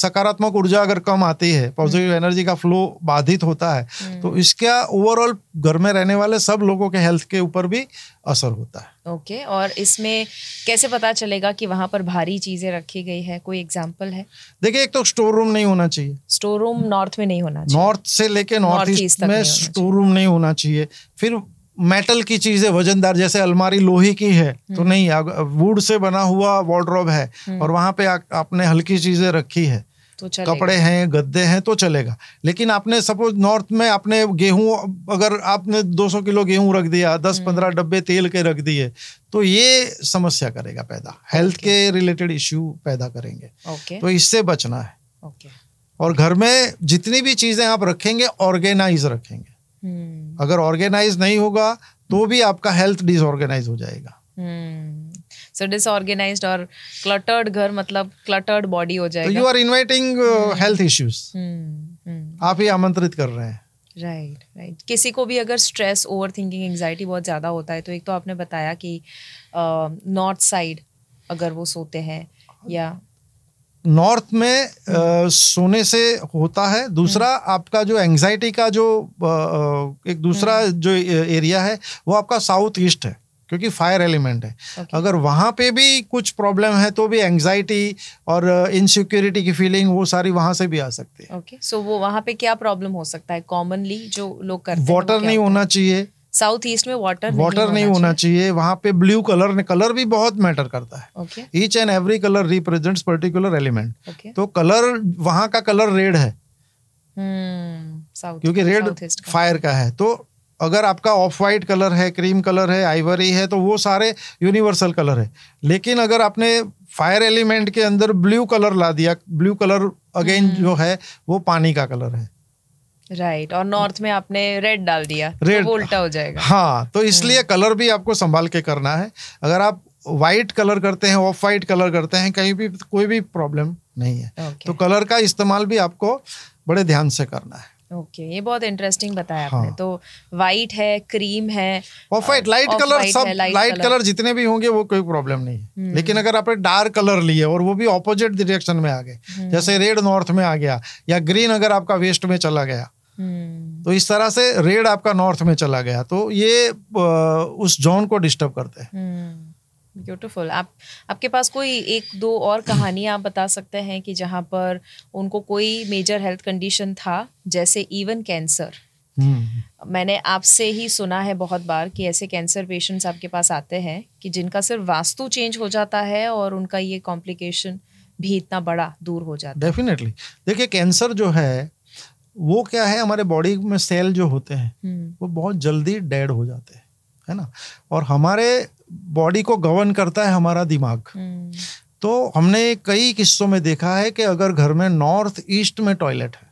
सकारात्मक ऊर्जा अगर कम आती है पॉजिटिव एनर्जी हम्म। का फ्लो बाधित होता है हम्म। तो इसका ओवरऑल घर में रहने वाले सब लोगों के हेल्थ के ऊपर भी असर होता है ओके okay, और इसमें कैसे पता चलेगा कि वहां पर भारी चीजें रखी गई है कोई एग्जाम्पल है देखिए एक तो स्टोर रूम नहीं होना चाहिए स्टोर रूम नॉर्थ में नहीं होना चाहिए नॉर्थ से लेके नॉर्थ ईस्ट में स्टोर रूम नहीं होना चाहिए फिर मेटल की चीजें वजनदार जैसे अलमारी लोहे की है तो हम्म। नहीं वुड से बना हुआ वार्ड्रोब है हम्म। और वहां पे आ, आपने हल्की चीजें रखी है तो कपड़े हैं गद्दे हैं तो चलेगा लेकिन आपने सपोज नॉर्थ में आपने गेहूं अगर आपने 200 किलो गेहूं रख दिया 10-15 हम्म। डब्बे तेल के रख दिए तो ये समस्या करेगा पैदा हेल्थ के रिलेटेड इश्यू पैदा करेंगे तो इससे बचना है और घर में जितनी भी चीजें आप रखेंगे ऑर्गेनाइज रखेंगे अगर ऑर्गेनाइज नहीं होगा तो भी आपका हेल्थ डिसऑर्गेनाइज हो जाएगा सो हम्म। डिसऑर्गेनाइज्ड और क्लटर्ड घर मतलब क्लटर्ड बॉडी हो तो जाएगा you are inviting health issues आप ही आमंत्रित कर रहे हैं राइट right, राइट right. किसी को भी अगर स्ट्रेस ओवर थिंकिंग एंगजाइटी बहुत ज़्यादा होता है तो एक तो आपने बताया कि नॉर्थ uh, साइड अगर वो सोते हैं या नॉर्थ में आ, सोने से होता है दूसरा हम्म। आपका जो एंग्जाइटी का जो आ, एक दूसरा हम्म। जो एरिया है वो आपका साउथ ईस्ट है क्योंकि फायर एलिमेंट है okay. अगर वहाँ पे भी कुछ प्रॉब्लम है तो भी एंग्जाइटी और इनसिक्योरिटी की फीलिंग वो सारी वहाँ से भी आ सकती है ओके okay. सो so, वो वहाँ पे क्या प्रॉब्लम हो सकता है कॉमनली जो लोग करते वाटर नहीं होना चाहिए साउथ ईस्ट में वाटर वाटर नहीं होना चाहिए वहां पे ब्लू कलर ने कलर भी बहुत मैटर करता है each and every colour represents particular element तो कलर वहां का कलर रेड है हम्म, क्योंकि रेड फायर का है तो अगर आपका ऑफ वाइट कलर है क्रीम कलर है आइवरी है तो वो सारे यूनिवर्सल कलर है लेकिन अगर आपने फायर एलिमेंट के अंदर ब्लू कलर ला दिया ब्लू कलर अगेन जो है वो पानी का कलर है राइट और नॉर्थ में आपने रेड डाल दिया रेड तो उल्टा हो जाएगा हाँ तो हम्म। इसलिए कलर भी आपको संभाल के करना है अगर आप व्हाइट कलर करते हैं ऑफ वाइट कलर करते हैं कहीं भी कोई भी प्रॉब्लम नहीं है तो कलर का इस्तेमाल भी आपको बड़े ध्यान से करना है ओके okay, ये बहुत इंटरेस्टिंग बताया हाँ. आपने तो वाइट है क्रीम है ऑफ वाइट लाइट कलर सब लाइट कलर जितने भी होंगे वो कोई प्रॉब्लम नहीं है हम्म। लेकिन अगर आपने डार्क कलर लिए और वो भी ऑपोजिट डिरेक्शन में आ गए हम्म। जैसे रेड नॉर्थ में आ गया या ग्रीन अगर आपका वेस्ट में चला गया हम्म। तो इस तरह से रेड आपका नॉर्थ में चला गया तो ये उस जोन को डिस्टर्ब करते हैं हम्म। ब्यूटिफुल आप आपके पास कोई एक दो और कहानी आप बता सकते हैं कि जहाँ पर उनको कोई मेजर हेल्थ कंडीशन था जैसे इवन कैंसर हम्म। मैंने आपसे ही सुना है बहुत बार कि ऐसे कैंसर पेशेंट्स आपके पास आते हैं कि जिनका सिर्फ वास्तु चेंज हो जाता है और उनका ये कॉम्प्लिकेशन भी इतना बड़ा दूर हो जाता है डेफिनेटली देखिए कैंसर जो है वो क्या है हमारे बॉडी में सेल जो होते हैं हम्म। वो बहुत जल्दी डेड हो जाते हैं है ना और हमारे बॉडी को गवर्न करता है हमारा दिमाग हम्म। तो हमने कई किस्सों में देखा है कि अगर घर में नॉर्थ ईस्ट में टॉयलेट है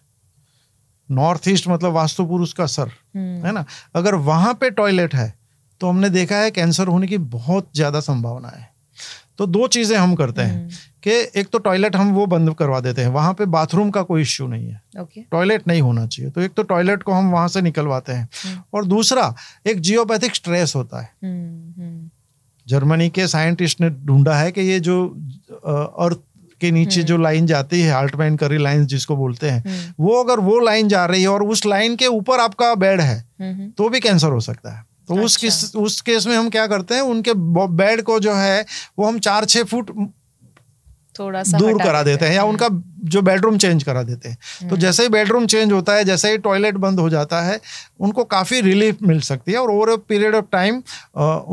नॉर्थ ईस्ट मतलब वास्तु पुरुष का सर हम्म। है ना अगर वहां पे टॉयलेट है तो हमने देखा है कैंसर होने की बहुत ज्यादा संभावना है तो दो चीजें हम करते हैं कि एक तो टॉयलेट हम वो बंद करवा देते हैं वहां पे बाथरूम का कोई इश्यू नहीं है okay. टॉयलेट नहीं होना चाहिए तो एक तो टॉयलेट को हम वहां से निकलवाते हैं hmm. और दूसरा एक जियोपैथिक स्ट्रेस होता है hmm, hmm. जर्मनी के साइंटिस्ट ने ढूंढा है कि ये जो अर्थ के नीचे जो लाइन जाती है हार्टमैन करी लाइन जिसको बोलते हैं वो अगर वो लाइन जा रही है और उस लाइन के ऊपर आपका बेड है तो भी कैंसर हो सकता है तो अच्छा। उस केस उस केस में हम क्या करते हैं उनके बेड को जो है वो हम चार छः फुट थोड़ा सा दूर करा देते हैं या उनका जो बेडरूम चेंज करा देते हैं तो हम्म। जैसे ही बेडरूम चेंज होता है जैसे ही टॉयलेट बंद हो जाता है उनको काफ़ी रिलीफ मिल सकती है और over a period of time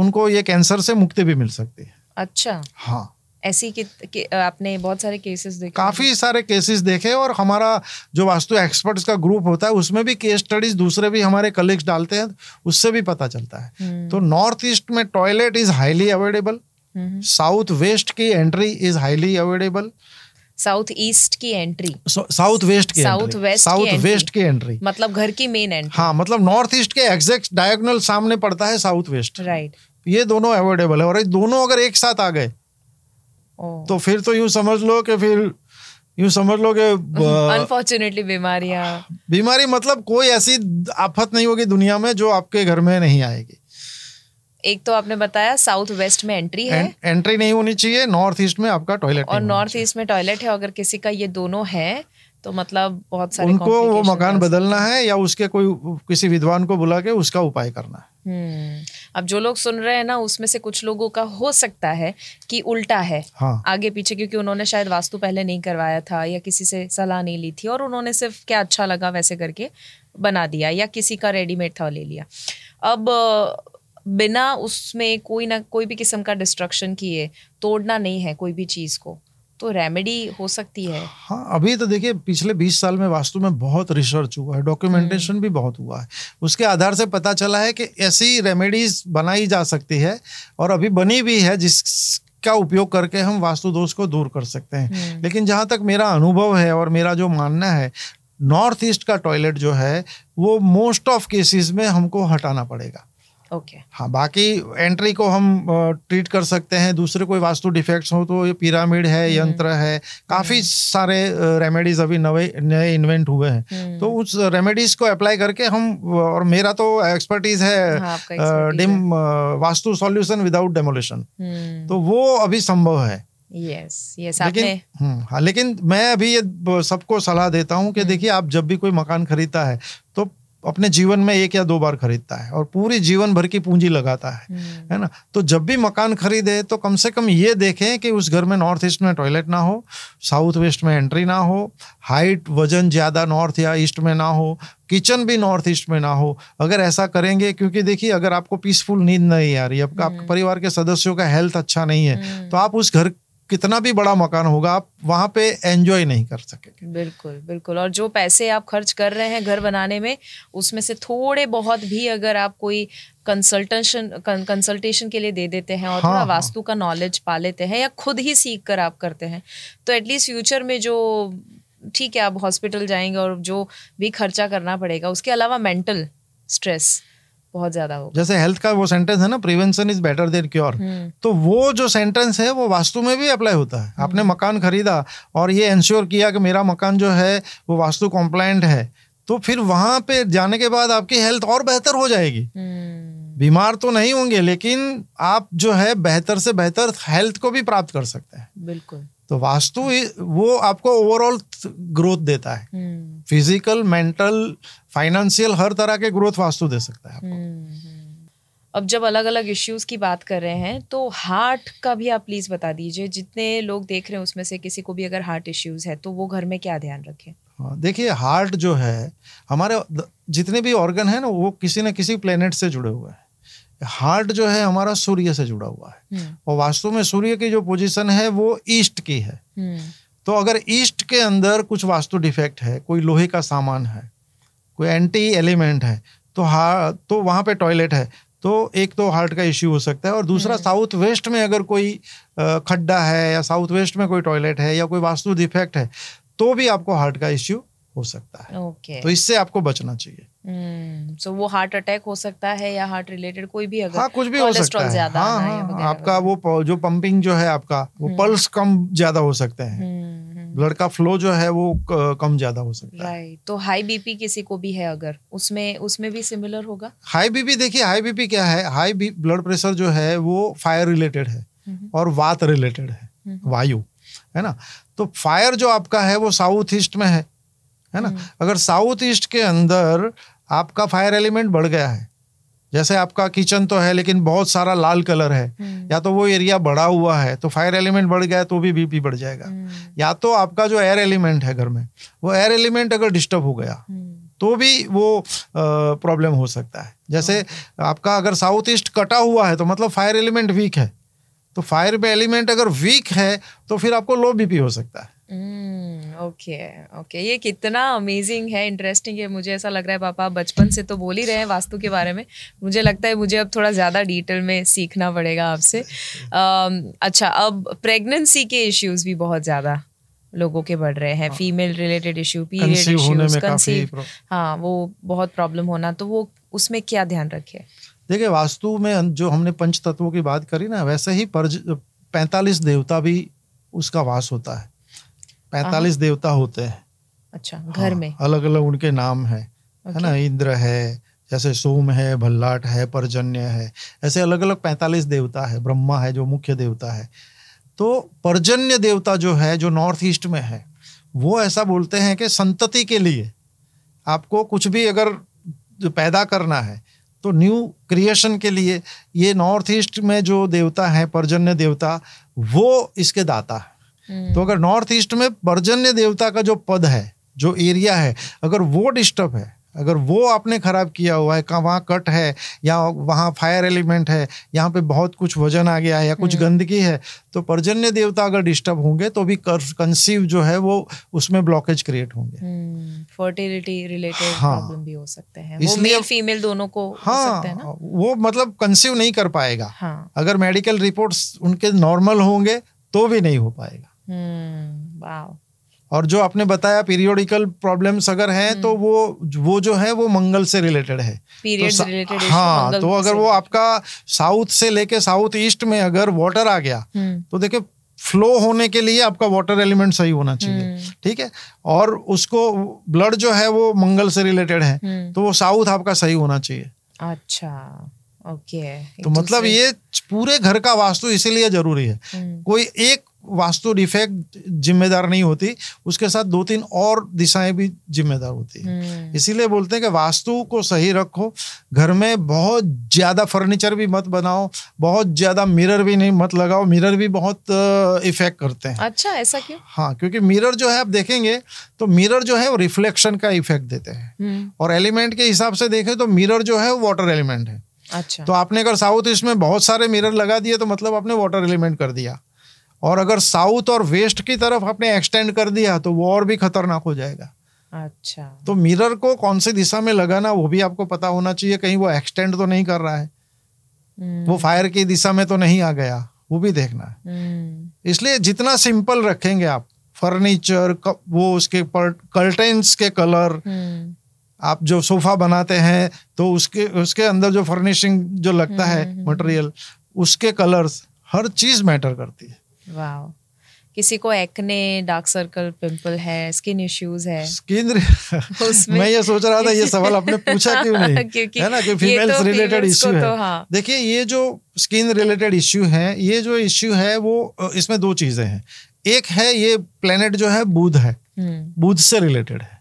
उनको ये कैंसर से मुक्ति भी मिल सकती है अच्छा हाँ ऐसी कि, कि आपने बहुत सारे केसेस देखे काफ़ी सारे केसेस देखे और हमारा जो वास्तु एक्सपर्ट्स का ग्रुप होता है उसमें भी केस स्टडीज दूसरे भी हमारे कलीग्स डालते हैं उससे भी पता चलता है हम्म। तो नॉर्थ ईस्ट में toilet is highly available south mm-hmm. West की entry is highly available south east की एंट्री साउथ वेस्ट की साउथ वेस्ट साउथ वेस्ट की एंट्री मतलब घर की मेन एंट्री हाँ मतलब नॉर्थ ईस्ट के एग्जैक्ट डायगोनल सामने पड़ता है साउथ वेस्ट राइट ये दोनों अवेलेबल है और ये दोनों अगर एक साथ आ गए oh. तो फिर तो यूं समझ लो कि फिर यूं समझ लो कि अनफॉर्चुनेटली बीमारियां बीमारी मतलब कोई ऐसी आफत नहीं होगी दुनिया में जो आपके घर में नहीं आएगी एक तो आपने बताया साउथ वेस्ट में एंट्री है एंट्री नहीं होनी चाहिए नॉर्थ ईस्ट में आपका टॉयलेट और नॉर्थ ईस्ट में टॉयलेट है अगर किसी का ये दोनों है तो मतलब बहुत सारे उनको वो मकान बदलना है या उसके कोई किसी विद्वान को बुला के उसका उपाय करना है हम्म। अब जो लोग सुन रहे हैं ना उसमें से कुछ लोगों का हो सकता है कि उल्टा है हाँ। आगे पीछे क्योंकि उन्होंने शायद वास्तु पहले नहीं करवाया था या किसी से सलाह नहीं ली थी और उन्होंने सिर्फ क्या अच्छा लगा वैसे करके बना दिया या किसी का रेडीमेड था ले लिया अब बिना उसमें कोई ना कोई भी किस्म का डिस्ट्रक्शन किए तोड़ना नहीं है कोई भी चीज़ को तो रेमेडी हो सकती है हाँ अभी तो देखिए पिछले 20 साल में वास्तु में बहुत रिसर्च हुआ है डॉक्यूमेंटेशन हम्म। भी बहुत हुआ है उसके आधार से पता चला है कि ऐसी रेमेडीज बनाई जा सकती है और अभी बनी भी है जिस का उपयोग करके हम वास्तु दोष को दूर कर सकते हैं हम्म। लेकिन जहाँ तक मेरा अनुभव है और मेरा जो मानना है नॉर्थ ईस्ट का टॉयलेट जो है वो मोस्ट ऑफ केसेस में हमको हटाना पड़ेगा ओके okay. हाँ बाकी एंट्री को हम ट्रीट कर सकते हैं दूसरे कोई वास्तु डिफेक्ट्स हो तो ये पिरामिड है हम्म। यंत्र है काफ़ी हम्म। सारे रेमेडीज अभी नए नए इन्वेंट हुए हैं हम्म। तो उस रेमेडीज को अप्लाई करके हम और मेरा तो एक्सपर्टीज है डिम हाँ, वास्तु सॉल्यूशन विदाउट डेमोलेशन तो वो अभी संभव है यस yes, yes, लेकिन हाँ लेकिन मैं अभी ये सबको सलाह देता हूँ कि देखिए आप जब भी कोई मकान खरीदता है तो अपने जीवन में एक या दो बार खरीदता है और पूरी जीवन भर की पूंजी लगाता है हम्म। है ना तो जब भी मकान खरीदे तो कम से कम ये देखें कि उस घर में नॉर्थ ईस्ट में टॉयलेट ना हो साउथ वेस्ट में एंट्री ना हो हाइट वजन ज़्यादा नॉर्थ या ईस्ट में ना हो किचन भी नॉर्थ ईस्ट में ना हो अगर ऐसा करेंगे क्योंकि देखिए अगर आपको पीसफुल नींद नहीं आ रही आपका आपके हम्म। परिवार के सदस्यों का हेल्थ अच्छा नहीं है हम्म। तो आप उस घर कितना भी बड़ा मकान होगा आप वहां पे एंजॉय नहीं कर सकेंगे बिल्कुल बिल्कुल और जो पैसे आप खर्च कर रहे हैं घर बनाने में उसमें से थोड़े बहुत भी अगर आप कोई कंसल्टेशन कंसल्टेशन के लिए दे देते हैं और हाँ, थोड़ा हाँ। वास्तु का नॉलेज पा लेते हैं या खुद ही सीख कर आप करते हैं तो एटलीस्ट फ्यूचर में जो ठीक है आप हॉस्पिटल जाएंगे और जो भी खर्चा करना पड़ेगा उसके अलावा मेंटल स्ट्रेस बहुत ज्यादा होगा जैसे हेल्थ का वो सेंटेंस है ना prevention is better than cure तो वो जो सेंटेंस है वो वास्तु में भी अप्लाई होता है हम्म। आपने मकान खरीदा और ये इंश्योर किया कि मेरा मकान जो है वो वास्तु कॉम्प्लाइंट है तो फिर वहां पे जाने के बाद आपकी हेल्थ और बेहतर हो जाएगी हम्म। बीमार तो नहीं होंगे लेकिन आप जो है बेहतर से बेहतर हेल्थ को भी प्राप्त कर सकते हैं बिल्कुल तो वास्तु वो आपको ओवरऑल ग्रोथ देता है फिजिकल मेंटल फाइनेंशियल हर तरह के ग्रोथ वास्तु दे सकता है आपको हम्म, हम्म। अब जब अलग अलग इश्यूज की बात कर रहे हैं तो हार्ट का भी आप प्लीज बता दीजिए जितने लोग देख रहे हैं उसमें से किसी को भी अगर हार्ट इश्यूज है तो वो घर में क्या ध्यान रखें हाँ, देखिए हार्ट जो है हमारे जितने भी ऑर्गन है ना वो किसी न किसी प्लेनेट से जुड़े हुए हैं हार्ट जो है हमारा सूर्य से जुड़ा हुआ है हम्म। और वास्तु में सूर्य की जो पोजीशन है वो ईस्ट की है हम्म। तो अगर ईस्ट के अंदर कुछ वास्तु डिफेक्ट है कोई लोहे का सामान है कोई एंटी एलिमेंट है तो हार तो वहाँ पे टॉयलेट है तो एक तो हार्ट का इश्यू हो सकता है और दूसरा साउथ हम्म। वेस्ट में अगर कोई खड्डा है या साउथ वेस्ट में कोई टॉयलेट है या कोई वास्तु डिफेक्ट है तो भी आपको हार्ट का इश्यू हो सकता है okay. तो इससे आपको बचना चाहिए सो हम्म, so, वो हार्ट अटैक हो सकता है या हार्ट रिलेटेड कोई भी अगर हाँ कुछ भी हो सकता है हाँ, हाँ, आपका वो जो पंपिंग जो है आपका वो पल्स हम्म। कम ज्यादा हो सकते हैं हम्म, ब्लड का फ्लो जो है वो कम ज्यादा हो सकता है राइट तो हाई बीपी किसी को भी है अगर उसमें उसमें भी सिमिलर होगा हाई बीपी देखिए हाई बीपी क्या है हाई ब्लड प्रेशर जो है वो फायर रिलेटेड है और वात रिलेटेड है वायु है ना तो फायर जो आपका है वो साउथ ईस्ट में है है ना हम्म। अगर साउथ ईस्ट के अंदर आपका फायर एलिमेंट बढ़ गया है जैसे आपका किचन तो है लेकिन बहुत सारा लाल कलर है हम्म। या तो वो एरिया बढ़ा हुआ है तो फायर एलिमेंट बढ़ गया तो भी बीपी बढ़ जाएगा हम्म। या तो आपका जो एयर एलिमेंट है घर में वो एयर एलिमेंट अगर डिस्टर्ब हो गया तो भी वो प्रॉब्लम हो सकता है जैसे हाँ। आपका अगर साउथ ईस्ट कटा हुआ है तो मतलब फायर एलिमेंट वीक है तो फायर में एलिमेंट अगर वीक है तो फिर आपको लो बीपी हो सकता है okay hmm, okay okay, okay. ये कितना अमेजिंग है इंटरेस्टिंग है मुझे ऐसा लग रहा है पापा बचपन से तो बोल ही रहे हैं वास्तु के बारे में मुझे लगता है मुझे अब थोड़ा ज़्यादा डिटेल में सीखना पड़ेगा आपसे uh, अच्छा अब प्रेगनेंसी के इश्यूज भी बहुत ज़्यादा लोगों के बढ़ रहे हैं female related issue period issues conceive हाँ वो बहुत प्रॉब्लम होना तो वो उसमें क्या ध्यान रखे देखिए वास्तु में जो हमने पंच तत्वों की बात करी ना वैसे ही पैंतालीस देवता भी उसका वास होता है पैतालीस देवता होते हैं अच्छा घर हाँ, में अलग अलग उनके नाम है है ना इंद्र है जैसे सोम है भल्लाट है परजन्य है ऐसे अलग अलग पैंतालीस देवता है ब्रह्मा है जो मुख्य देवता है तो परजन्य देवता जो है जो नॉर्थ ईस्ट में है वो ऐसा बोलते हैं कि संतति के लिए आपको कुछ भी अगर पैदा करना है तो न्यू क्रिएशन के लिए ये नॉर्थ ईस्ट में जो देवता है परजन्य देवता वो इसके दाता है तो अगर नॉर्थ ईस्ट में पर्जन्य देवता का जो पद है जो एरिया है अगर वो डिस्टर्ब है अगर वो आपने ख़राब किया हुआ है वहाँ कट है या वहाँ फायर एलिमेंट है यहाँ पे बहुत कुछ वजन आ गया है या कुछ हम्म। गंदगी है तो पर्जन्य देवता अगर डिस्टर्ब होंगे तो भी कंसीव जो है वो उसमें ब्लॉकेज क्रिएट होंगे फर्टिलिटी हम्म, रिलेटेड हाँ, प्रॉब्लम भी हो सकते हैं इसलिए फीमेल दोनों को हाँ हो सकते है ना? वो मतलब कंसीव नहीं कर पाएगा हाँ, अगर मेडिकल रिपोर्ट्स उनके नॉर्मल होंगे तो भी नहीं हो पाएगा हम्म, और जो आपने बताया पीरियोडिकल प्रॉब्लम्स अगर हैं हम्म. तो वो वो जो है वो मंगल से रिलेटेड है तो रिलेटेड हाँ तो अगर वो आपका साउथ से लेके साउथ ईस्ट में अगर वाटर आ गया तो देखे फ्लो होने के लिए आपका वाटर एलिमेंट सही होना चाहिए ठीक है और उसको ब्लड जो है वो मंगल से रिलेटेड है तो वो साउथ आपका सही होना चाहिए अच्छा ओके तो मतलब ये पूरे घर का वास्तु इसीलिए जरूरी है हम्म. कोई एक वास्तु डिफेक्ट जिम्मेदार नहीं होती उसके साथ दो तीन और दिशाएं भी जिम्मेदार होती है हम्म। इसीलिए बोलते हैं कि वास्तु को सही रखो घर में बहुत ज़्यादा फर्नीचर भी मत बनाओ बहुत ज़्यादा मिरर भी नहीं मत लगाओ मिरर भी बहुत इफेक्ट करते हैं अच्छा ऐसा क्यों हाँ क्योंकि मिरर जो है आप देखेंगे तो मिरर जो है वो रिफ्लेक्शन का इफेक्ट देते हैं हम्म। और एलिमेंट के हिसाब से देखें तो मिरर जो है वो वाटर एलिमेंट है अच्छा तो आपने अगर साउथ ईस्ट में बहुत सारे मिरर लगा दिए तो मतलब आपने वाटर एलिमेंट कर दिया और अगर साउथ और वेस्ट की तरफ आपने एक्सटेंड कर दिया तो वो और भी खतरनाक हो जाएगा अच्छा तो मिरर को कौन सी दिशा में लगाना वो भी आपको पता होना चाहिए कहीं वो एक्सटेंड तो नहीं कर रहा है हम्म। वो फायर की दिशा में तो नहीं आ गया वो भी देखना है हम्म। इसलिए जितना सिंपल रखेंगे आप फर्नीचर वो उसके कर्टेंस के कलर हम्म। आप जो सोफा बनाते हैं तो उसके उसके अंदर जो फर्निशिंग जो लगता है मटेरियल उसके कलर्स हर चीज मैटर करती है वाओ किसी को एक्ने डार्क सर्कल पिंपल है स्किन इश्यूज है स्किन मैं ये सोच रहा था ये सवाल आपने पूछा क्यों नहीं है ना कि फीमेल्स रिलेटेड इश्यू है तो, हाँ। देखिए ये जो स्किन रिलेटेड इश्यू है ये जो इश्यू है वो इसमें दो चीजें हैं एक है ये प्लेनेट जो है बुध है हम्म। बुध से रिलेटेड है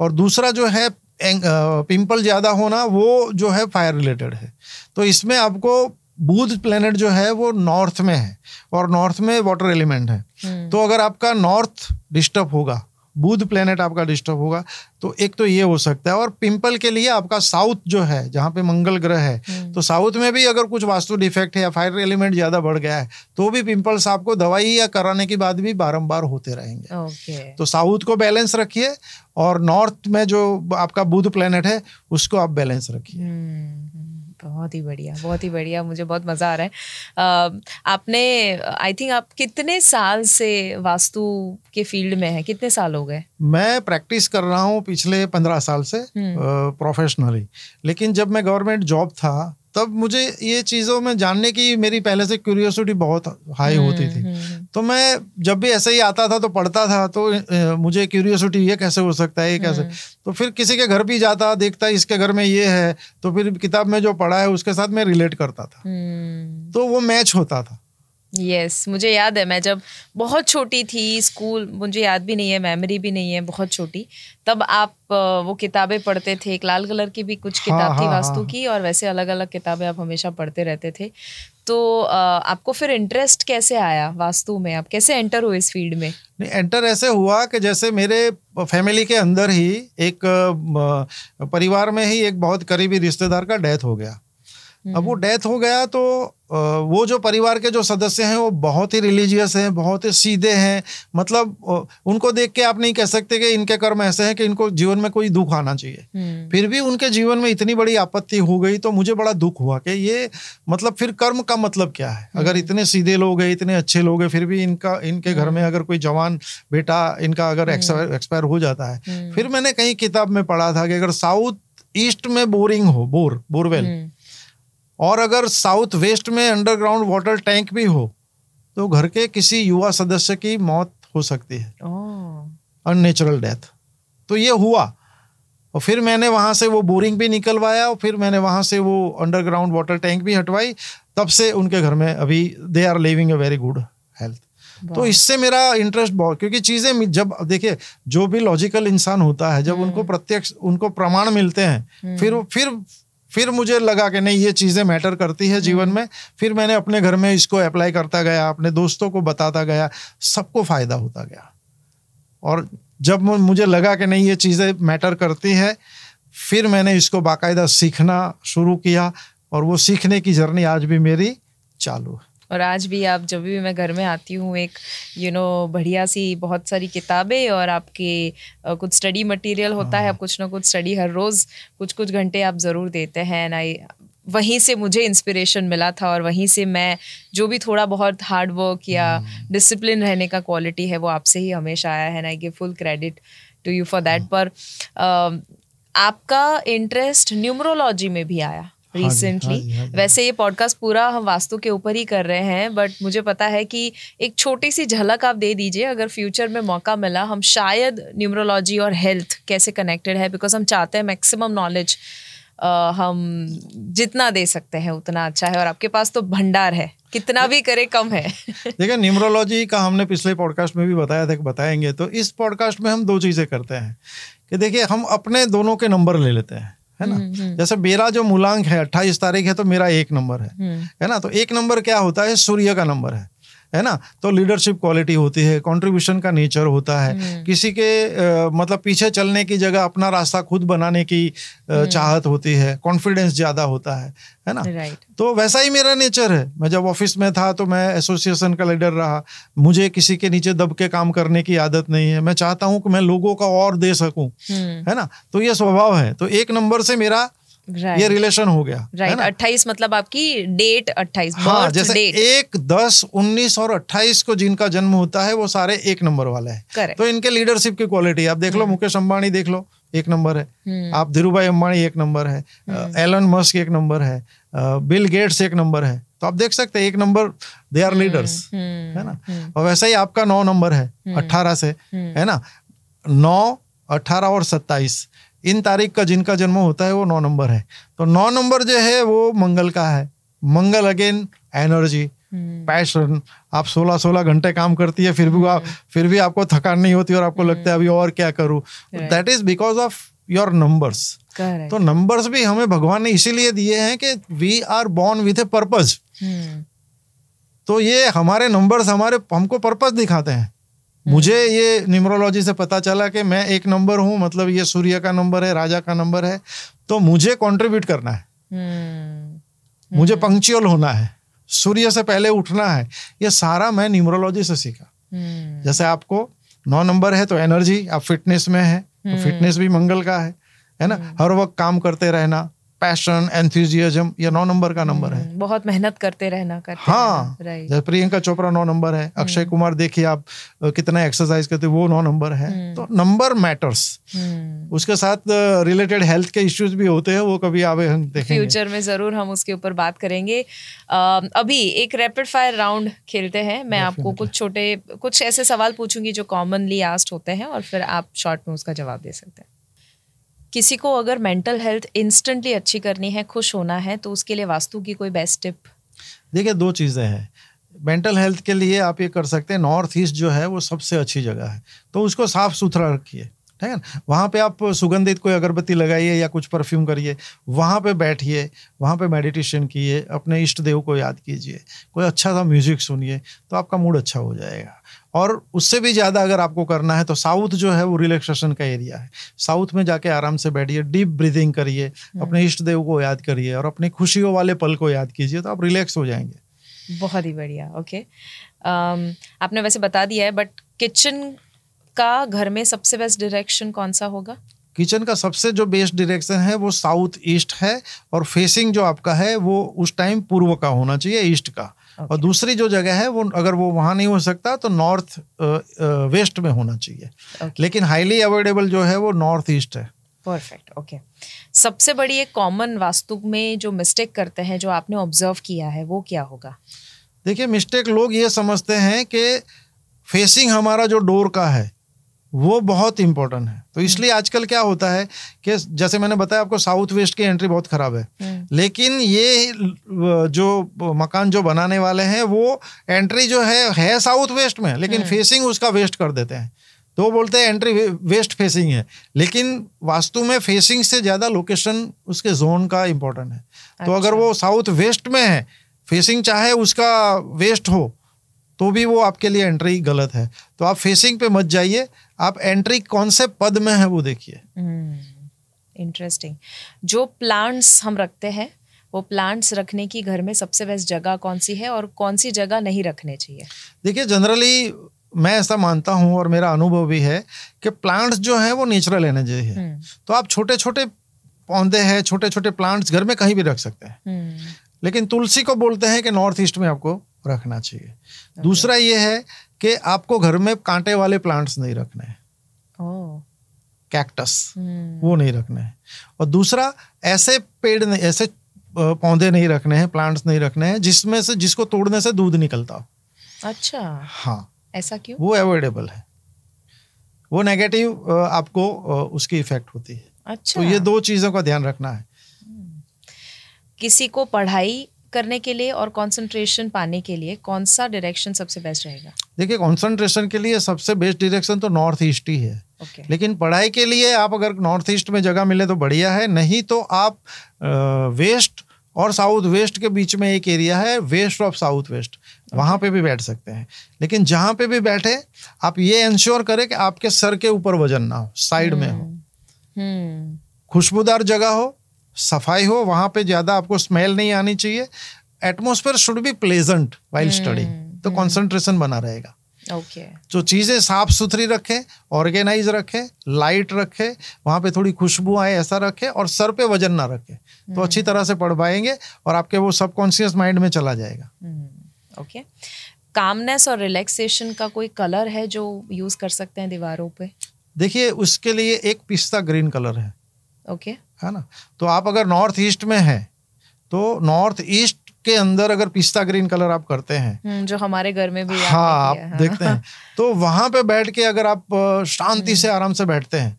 और दूसरा जो है पिंपल ज्यादा होना वो जो है फायर रिलेटेड है तो इसमें आपको बुध प्लेनेट जो है वो नॉर्थ में है और नॉर्थ में वाटर एलिमेंट है हम्म। तो अगर आपका नॉर्थ डिस्टर्ब होगा बुध प्लेनेट आपका डिस्टर्ब होगा तो एक तो ये हो सकता है और पिंपल के लिए आपका साउथ जो है जहाँ पे मंगल ग्रह है हम्म। तो साउथ में भी अगर कुछ वास्तु डिफेक्ट है या फायर एलिमेंट ज़्यादा बढ़ गया है तो भी पिंपल्स आपको दवाई या कराने के बाद भी बारम्बार होते रहेंगे ओके। तो साउथ को बैलेंस रखिए और नॉर्थ में जो आपका बुध प्लेनेट है उसको आप बैलेंस रखिए हम्म। बहुत ही बढ़िया बहुत ही बढ़िया मुझे बहुत मज़ा आ रहा है आपने आई थिंक आप कितने साल से वास्तु के फील्ड में हैं कितने साल हो गए मैं प्रैक्टिस कर रहा हूँ पिछले पंद्रह साल से प्रोफेशनली हम्म। लेकिन जब मैं गवर्नमेंट जॉब था तब मुझे ये चीज़ों में जानने की मेरी पहले से क्यूरियोसिटी बहुत हाई होती थी हम्म, हम्म, हम्म। तो मैं जब भी ऐसे ही आता था तो पढ़ता था तो मुझे क्यूरियोसिटी ये कैसे हो सकता है ये कैसे तो फिर किसी के घर भी जाता देखता इसके घर में ये है तो फिर किताब में जो पढ़ा है उसके साथ मैं रिलेट करता था तो वो मैच होता था यस yes, मुझे याद है मैं जब बहुत छोटी थी स्कूल मुझे याद भी नहीं है मेमोरी भी नहीं है बहुत छोटी तब आप वो किताबें पढ़ते थे एक लाल कलर की भी कुछ हाँ, किताब हाँ, थी वास्तु हाँ, की और वैसे अलग अलग किताबें आप हमेशा पढ़ते रहते थे तो आपको फिर इंटरेस्ट कैसे आया वास्तु में आप कैसे एंटर हुए इस फील्ड में नहीं एंटर ऐसे हुआ कि जैसे मेरे फैमिली के अंदर ही एक परिवार में ही एक बहुत करीबी रिश्तेदार का डेथ हो गया अब वो डेथ हम्म। हो गया तो वो जो परिवार के जो सदस्य हैं वो बहुत ही रिलीजियस हैं बहुत ही सीधे हैं मतलब उनको देख के आप नहीं कह सकते कि इनके कर्म ऐसे हैं कि इनको जीवन में कोई दुख आना चाहिए हम्म। फिर भी उनके जीवन में इतनी बड़ी आपत्ति हो गई तो मुझे बड़ा दुख हुआ कि ये मतलब फिर कर्म का मतलब क्या है हम्म। अगर इतने सीधे लोग हैं इतने अच्छे लोग हैं फिर भी इनका इनके घर में हम्म। अगर कोई जवान बेटा इनका अगर एक्सपायर हो जाता है फिर मैंने कहीं किताब में पढ़ा था कि अगर साउथ ईस्ट में बोरिंग हो बोर बोरवेल और अगर साउथ वेस्ट में अंडरग्राउंड वाटर टैंक भी हो तो घर के किसी युवा सदस्य की मौत हो सकती है अननेचुरल डेथ तो ये हुआ और फिर मैंने वहां से वो बोरिंग भी निकलवाया और फिर मैंने वहां से वो अंडरग्राउंड वाटर टैंक भी हटवाई तब से उनके घर में अभी they are living a very good health तो इससे मेरा इंटरेस्ट बहुत क्योंकि चीजें जब देखिए जो भी लॉजिकल इंसान होता है जब हम्म। उनको प्रत्यक्ष उनको प्रमाण मिलते हैं हम्म। फिर फिर फिर मुझे लगा कि नहीं ये चीज़ें मैटर करती है जीवन हम्म। में फिर मैंने अपने घर में इसको अप्लाई करता गया अपने दोस्तों को बताता गया सबको फ़ायदा होता गया और जब मुझे लगा कि नहीं ये चीज़ें मैटर करती है फिर मैंने इसको बाकायदा सीखना शुरू किया और वो सीखने की जर्नी आज भी मेरी चालू है और आज भी आप जब भी मैं घर में आती हूँ एक यू you नो know, बढ़िया सी बहुत सारी किताबें और आपके कुछ स्टडी मटेरियल होता है हाँ। आप कुछ ना कुछ स्टडी हर रोज़ कुछ कुछ घंटे आप ज़रूर देते हैं एंड आई वहीं से मुझे इंस्पिरेशन मिला था और वहीं से मैं जो भी थोड़ा बहुत हार्ड वर्क या डिसिप्लिन हाँ। रहने का क्वालिटी है वो आपसे ही हमेशा आया है I give full credit to you for that पर आपका इंटरेस्ट न्यूमरोलॉजी में भी आया रिसेंटली हाँ हाँ हाँ वैसे ये पॉडकास्ट पूरा हम वास्तु के ऊपर ही कर रहे हैं बट मुझे पता है कि एक छोटी सी झलक आप दे दीजिए अगर फ्यूचर में मौका मिला हम शायद न्यूमरोलॉजी और हेल्थ कैसे कनेक्टेड है बिकॉज हम चाहते हैं मैक्सिमम नॉलेज हम जितना दे सकते हैं उतना अच्छा है और आपके पास तो भंडार है कितना भी करे कम है देखिए न्यूमरोलॉजी का हमने पिछले पॉडकास्ट में भी बताया था बताएंगे तो इस पॉडकास्ट में हम दो चीज़ें करते हैं कि देखिए हम अपने दोनों के नंबर ले लेते हैं है ना हम्म, हम्म। जैसे मेरा जो मूलांक है अट्ठाईस तारीख है तो मेरा एक नंबर है हम्म। है ना तो एक नंबर क्या होता है सूर्य का नंबर है है ना तो लीडरशिप क्वालिटी होती है कंट्रीब्यूशन का नेचर होता है हम्म। किसी के आ, मतलब पीछे चलने की जगह अपना रास्ता खुद बनाने की आ, हम्म। चाहत होती है कॉन्फिडेंस ज़्यादा होता है है ना right. तो वैसा ही मेरा नेचर है मैं जब ऑफिस में था तो मैं एसोसिएशन का लीडर रहा मुझे किसी के नीचे दब के काम करने की आदत नहीं है मैं चाहता हूँ कि मैं लोगों का और दे सकूँ हम्म। है ना तो ये स्वभाव है तो एक नंबर से मेरा right. ये रिलेशन हो गया right. मतलब आपकी डेट अट्ठाईस हाँ जैसे date. एक दस उन्नीस और अट्ठाईस को जिनका जन्म होता है वो सारे एक नंबर वाले हैं तो इनके लीडरशिप की क्वालिटी आप देख लो hmm. मुकेश अंबानी देख लो एक नंबर है hmm. आप धीरू भाई अंबानी एक नंबर है एलन hmm. मस्क एक नंबर है बिल गेट्स एक नंबर है तो आप देख सकते हैं एक नंबर दे आर लीडर्स है ना और वैसा ही आपका नौ नंबर है अट्ठारह से है ना नौ अट्ठारह और सत्ताईस इन तारीख का जिनका जन्म होता है वो नौ नंबर है तो नौ नंबर जो है वो मंगल का है मंगल अगेन एनर्जी पैशन आप 16-16 घंटे काम करती है फिर भी आप हम्म। फिर भी आपको थकान नहीं होती और आपको लगता है अभी और क्या करूं that is because of your numbers तो नंबर्स तो भी हमें भगवान ने इसीलिए दिए हैं कि we are born with a purpose तो ये हमारे नंबर्स हमारे हमको पर्पज दिखाते हैं हम्म। मुझे ये न्यूमरोलॉजी से पता चला कि मैं एक नंबर हूं मतलब ये सूर्य का नंबर है राजा का नंबर है तो मुझे कंट्रीब्यूट करना है हम्म। मुझे पंक्चुअल हम्म। होना है सूर्य से पहले उठना है ये सारा मैं न्यूमरोलॉजी से सीखा जैसे आपको नौ नंबर है तो एनर्जी आप फिटनेस में है तो फिटनेस भी मंगल का है है ना हर वक्त काम करते रहना पैशन एंथम ये नौ नंबर का नंबर है हम्म, बहुत मेहनत करते रहना करते हाँ जैसे प्रियंका चोपड़ा नौ नंबर है हम्म। अक्षय कुमार देखिए आप कितना एक्सरसाइज करते वो नौ नंबर है हम्म। तो नंबर मैटर्स उसके साथ रिलेटेड हेल्थ के इश्यूज भी होते हैं वो कभी आवे हम देखेंगे फ्यूचर में जरूर हम उसके ऊपर बात करेंगे अभी एक रैपिड फायर राउंड खेलते हैं मैं आपको कुछ छोटे कुछ ऐसे सवाल पूछूंगी जो कॉमनली आस्ट होते हैं और फिर आप शॉर्ट में उसका जवाब दे सकते हैं किसी को अगर मेंटल हेल्थ इंस्टेंटली अच्छी करनी है खुश होना है तो उसके लिए वास्तु की कोई बेस्ट टिप देखिए दो चीज़ें हैं मेंटल हेल्थ के लिए आप ये कर सकते हैं नॉर्थ ईस्ट जो है वो सबसे अच्छी जगह है तो उसको साफ़ सुथरा रखिए ठीक है ना वहाँ पे आप सुगंधित कोई अगरबत्ती लगाइए या कुछ परफ्यूम करिए वहाँ पे बैठिए वहाँ पे मेडिटेशन कीजिए अपने इष्ट देव को याद कीजिए कोई अच्छा सा म्यूज़िक सुनिए तो आपका मूड अच्छा हो जाएगा और उससे भी ज़्यादा अगर आपको करना है तो साउथ जो है वो रिलैक्सेशन का एरिया है साउथ में जाके आराम से बैठिए डीप ब्रीदिंग करिए हम्म। अपने इष्ट देव को याद करिए और अपने खुशियों वाले पल को याद कीजिए तो आप रिलैक्स हो जाएंगे बहुत ही बढ़िया ओके um, आपने वैसे बता दिया है बट किचन का घर में सबसे बेस्ट डायरेक्शन कौन सा होगा किचन का सबसे जो बेस्ट डायरेक्शन है वो साउथ ईस्ट है और फेसिंग जो आपका है वो उस टाइम पूर्व का होना चाहिए ईस्ट का okay. और दूसरी जो जगह है वो अगर वो वहाँ नहीं हो सकता तो नॉर्थ वेस्ट में होना चाहिए okay. लेकिन हाईली अवेलेबल जो है वो नॉर्थ ईस्ट है परफेक्ट ओके okay. सबसे बड़ी एक कॉमन वास्तु में जो मिस्टेक करते हैं जो आपने ऑब्जर्व किया है वो क्या होगा देखिए मिस्टेक लोग ये समझते हैं कि फेसिंग हमारा जो डोर का है वो बहुत इंपॉर्टेंट है तो हम्म। इसलिए आजकल क्या होता है कि जैसे मैंने बताया आपको साउथ वेस्ट की एंट्री बहुत खराब है हम्म। लेकिन ये जो मकान जो बनाने वाले हैं वो एंट्री जो है है साउथ वेस्ट में लेकिन फेसिंग हम्म। उसका वेस्ट कर देते हैं तो बोलते हैं एंट्री वेस्ट फेसिंग है लेकिन वास्तु में फेसिंग से ज़्यादा लोकेशन उसके जोन का इम्पोर्टेंट है अच्छा। तो अगर अच्छा। वो साउथ वेस्ट में है फेसिंग चाहे उसका वेस्ट हो तो भी वो आपके लिए एंट्री गलत है तो आप फेसिंग पे मत जाइए आप एंट्री कौन से पद में है वो देखिए इंटरेस्टिंग हम्म, जो प्लांट्स हम रखते हैं वो प्लांट्स रखने की घर में सबसे बेस्ट जगह कौन सी है और कौन सी जगह नहीं रखने चाहिए देखिए जनरली मैं ऐसा मानता हूँ और मेरा अनुभव भी है कि प्लांट्स जो है वो नेचुरल एनर्जी है तो आप छोटे छोटे पौधे हैं छोटे छोटे प्लांट्स घर में कहीं भी रख सकते हैं हम्म। लेकिन तुलसी को बोलते हैं कि नॉर्थ ईस्ट में आपको रखना चाहिए दूसरा ये है कि आपको घर में कांटे वाले प्लांट्स नहीं रखने हैं कैक्टस हम्म। वो नहीं रखने हैं और दूसरा ऐसे पेड़ नहीं ऐसे पौधे नहीं रखने हैं प्लांट्स नहीं रखने हैं जिसमें से जिसको तोड़ने से दूध निकलता हो अच्छा हाँ ऐसा क्यों वो अवॉइडेबल है वो नेगेटिव आपको उसकी इफेक्ट होती है अच्छा तो ये दो चीजों का ध्यान रखना है हम्म। किसी को पढ़ाई करने के लिए और कंसंट्रेशन पाने के लिए कौन सा डायरेक्शन सबसे बेस्ट रहेगा देखिए कंसंट्रेशन के लिए सबसे बेस्ट डायरेक्शन तो नॉर्थ ईस्ट ही है okay. लेकिन पढ़ाई के लिए आप अगर नॉर्थ ईस्ट में जगह मिले तो बढ़िया है नहीं तो आप वेस्ट और साउथ वेस्ट के बीच में एक एरिया है वेस्ट ऑफ साउथ वेस्ट वहाँ पे भी बैठ सकते हैं लेकिन जहाँ पे भी बैठे आप ये इंश्योर करें कि आपके सर के ऊपर वजन ना हो साइड में हो हम्म। हम्म। खुशबूदार जगह हो सफाई हो वहां पे ज्यादा आपको स्मेल नहीं आनी चाहिए atmosphere should be pleasant while study तो कॉन्सेंट्रेशन hmm. बना रहेगा ओके okay. चीजें साफ सुथरी रखें ऑर्गेनाइज रखें लाइट रखें वहां पे थोड़ी खुशबू आए ऐसा रखे और सर पे वजन ना रखे तो hmm. अच्छी तरह से पढ़ पाएंगे और आपके वो सबकॉन्शियस माइंड में चला जाएगा ओके hmm, कामनेस और रिलैक्सेशन का कोई कलर है जो यूज कर सकते हैं दीवारों पे देखिए उसके लिए एक पिस्ता ग्रीन कलर है ओके okay. है ना तो आप अगर नॉर्थ ईस्ट में है तो नॉर्थ ईस्ट के अंदर अगर पिस्ता ग्रीन कलर आप करते हैं हम्म, जो हमारे घर में भी हाँ आप हाँ। देखते हैं तो वहां पे बैठ के अगर आप शांति से हम्म। आराम से बैठते हैं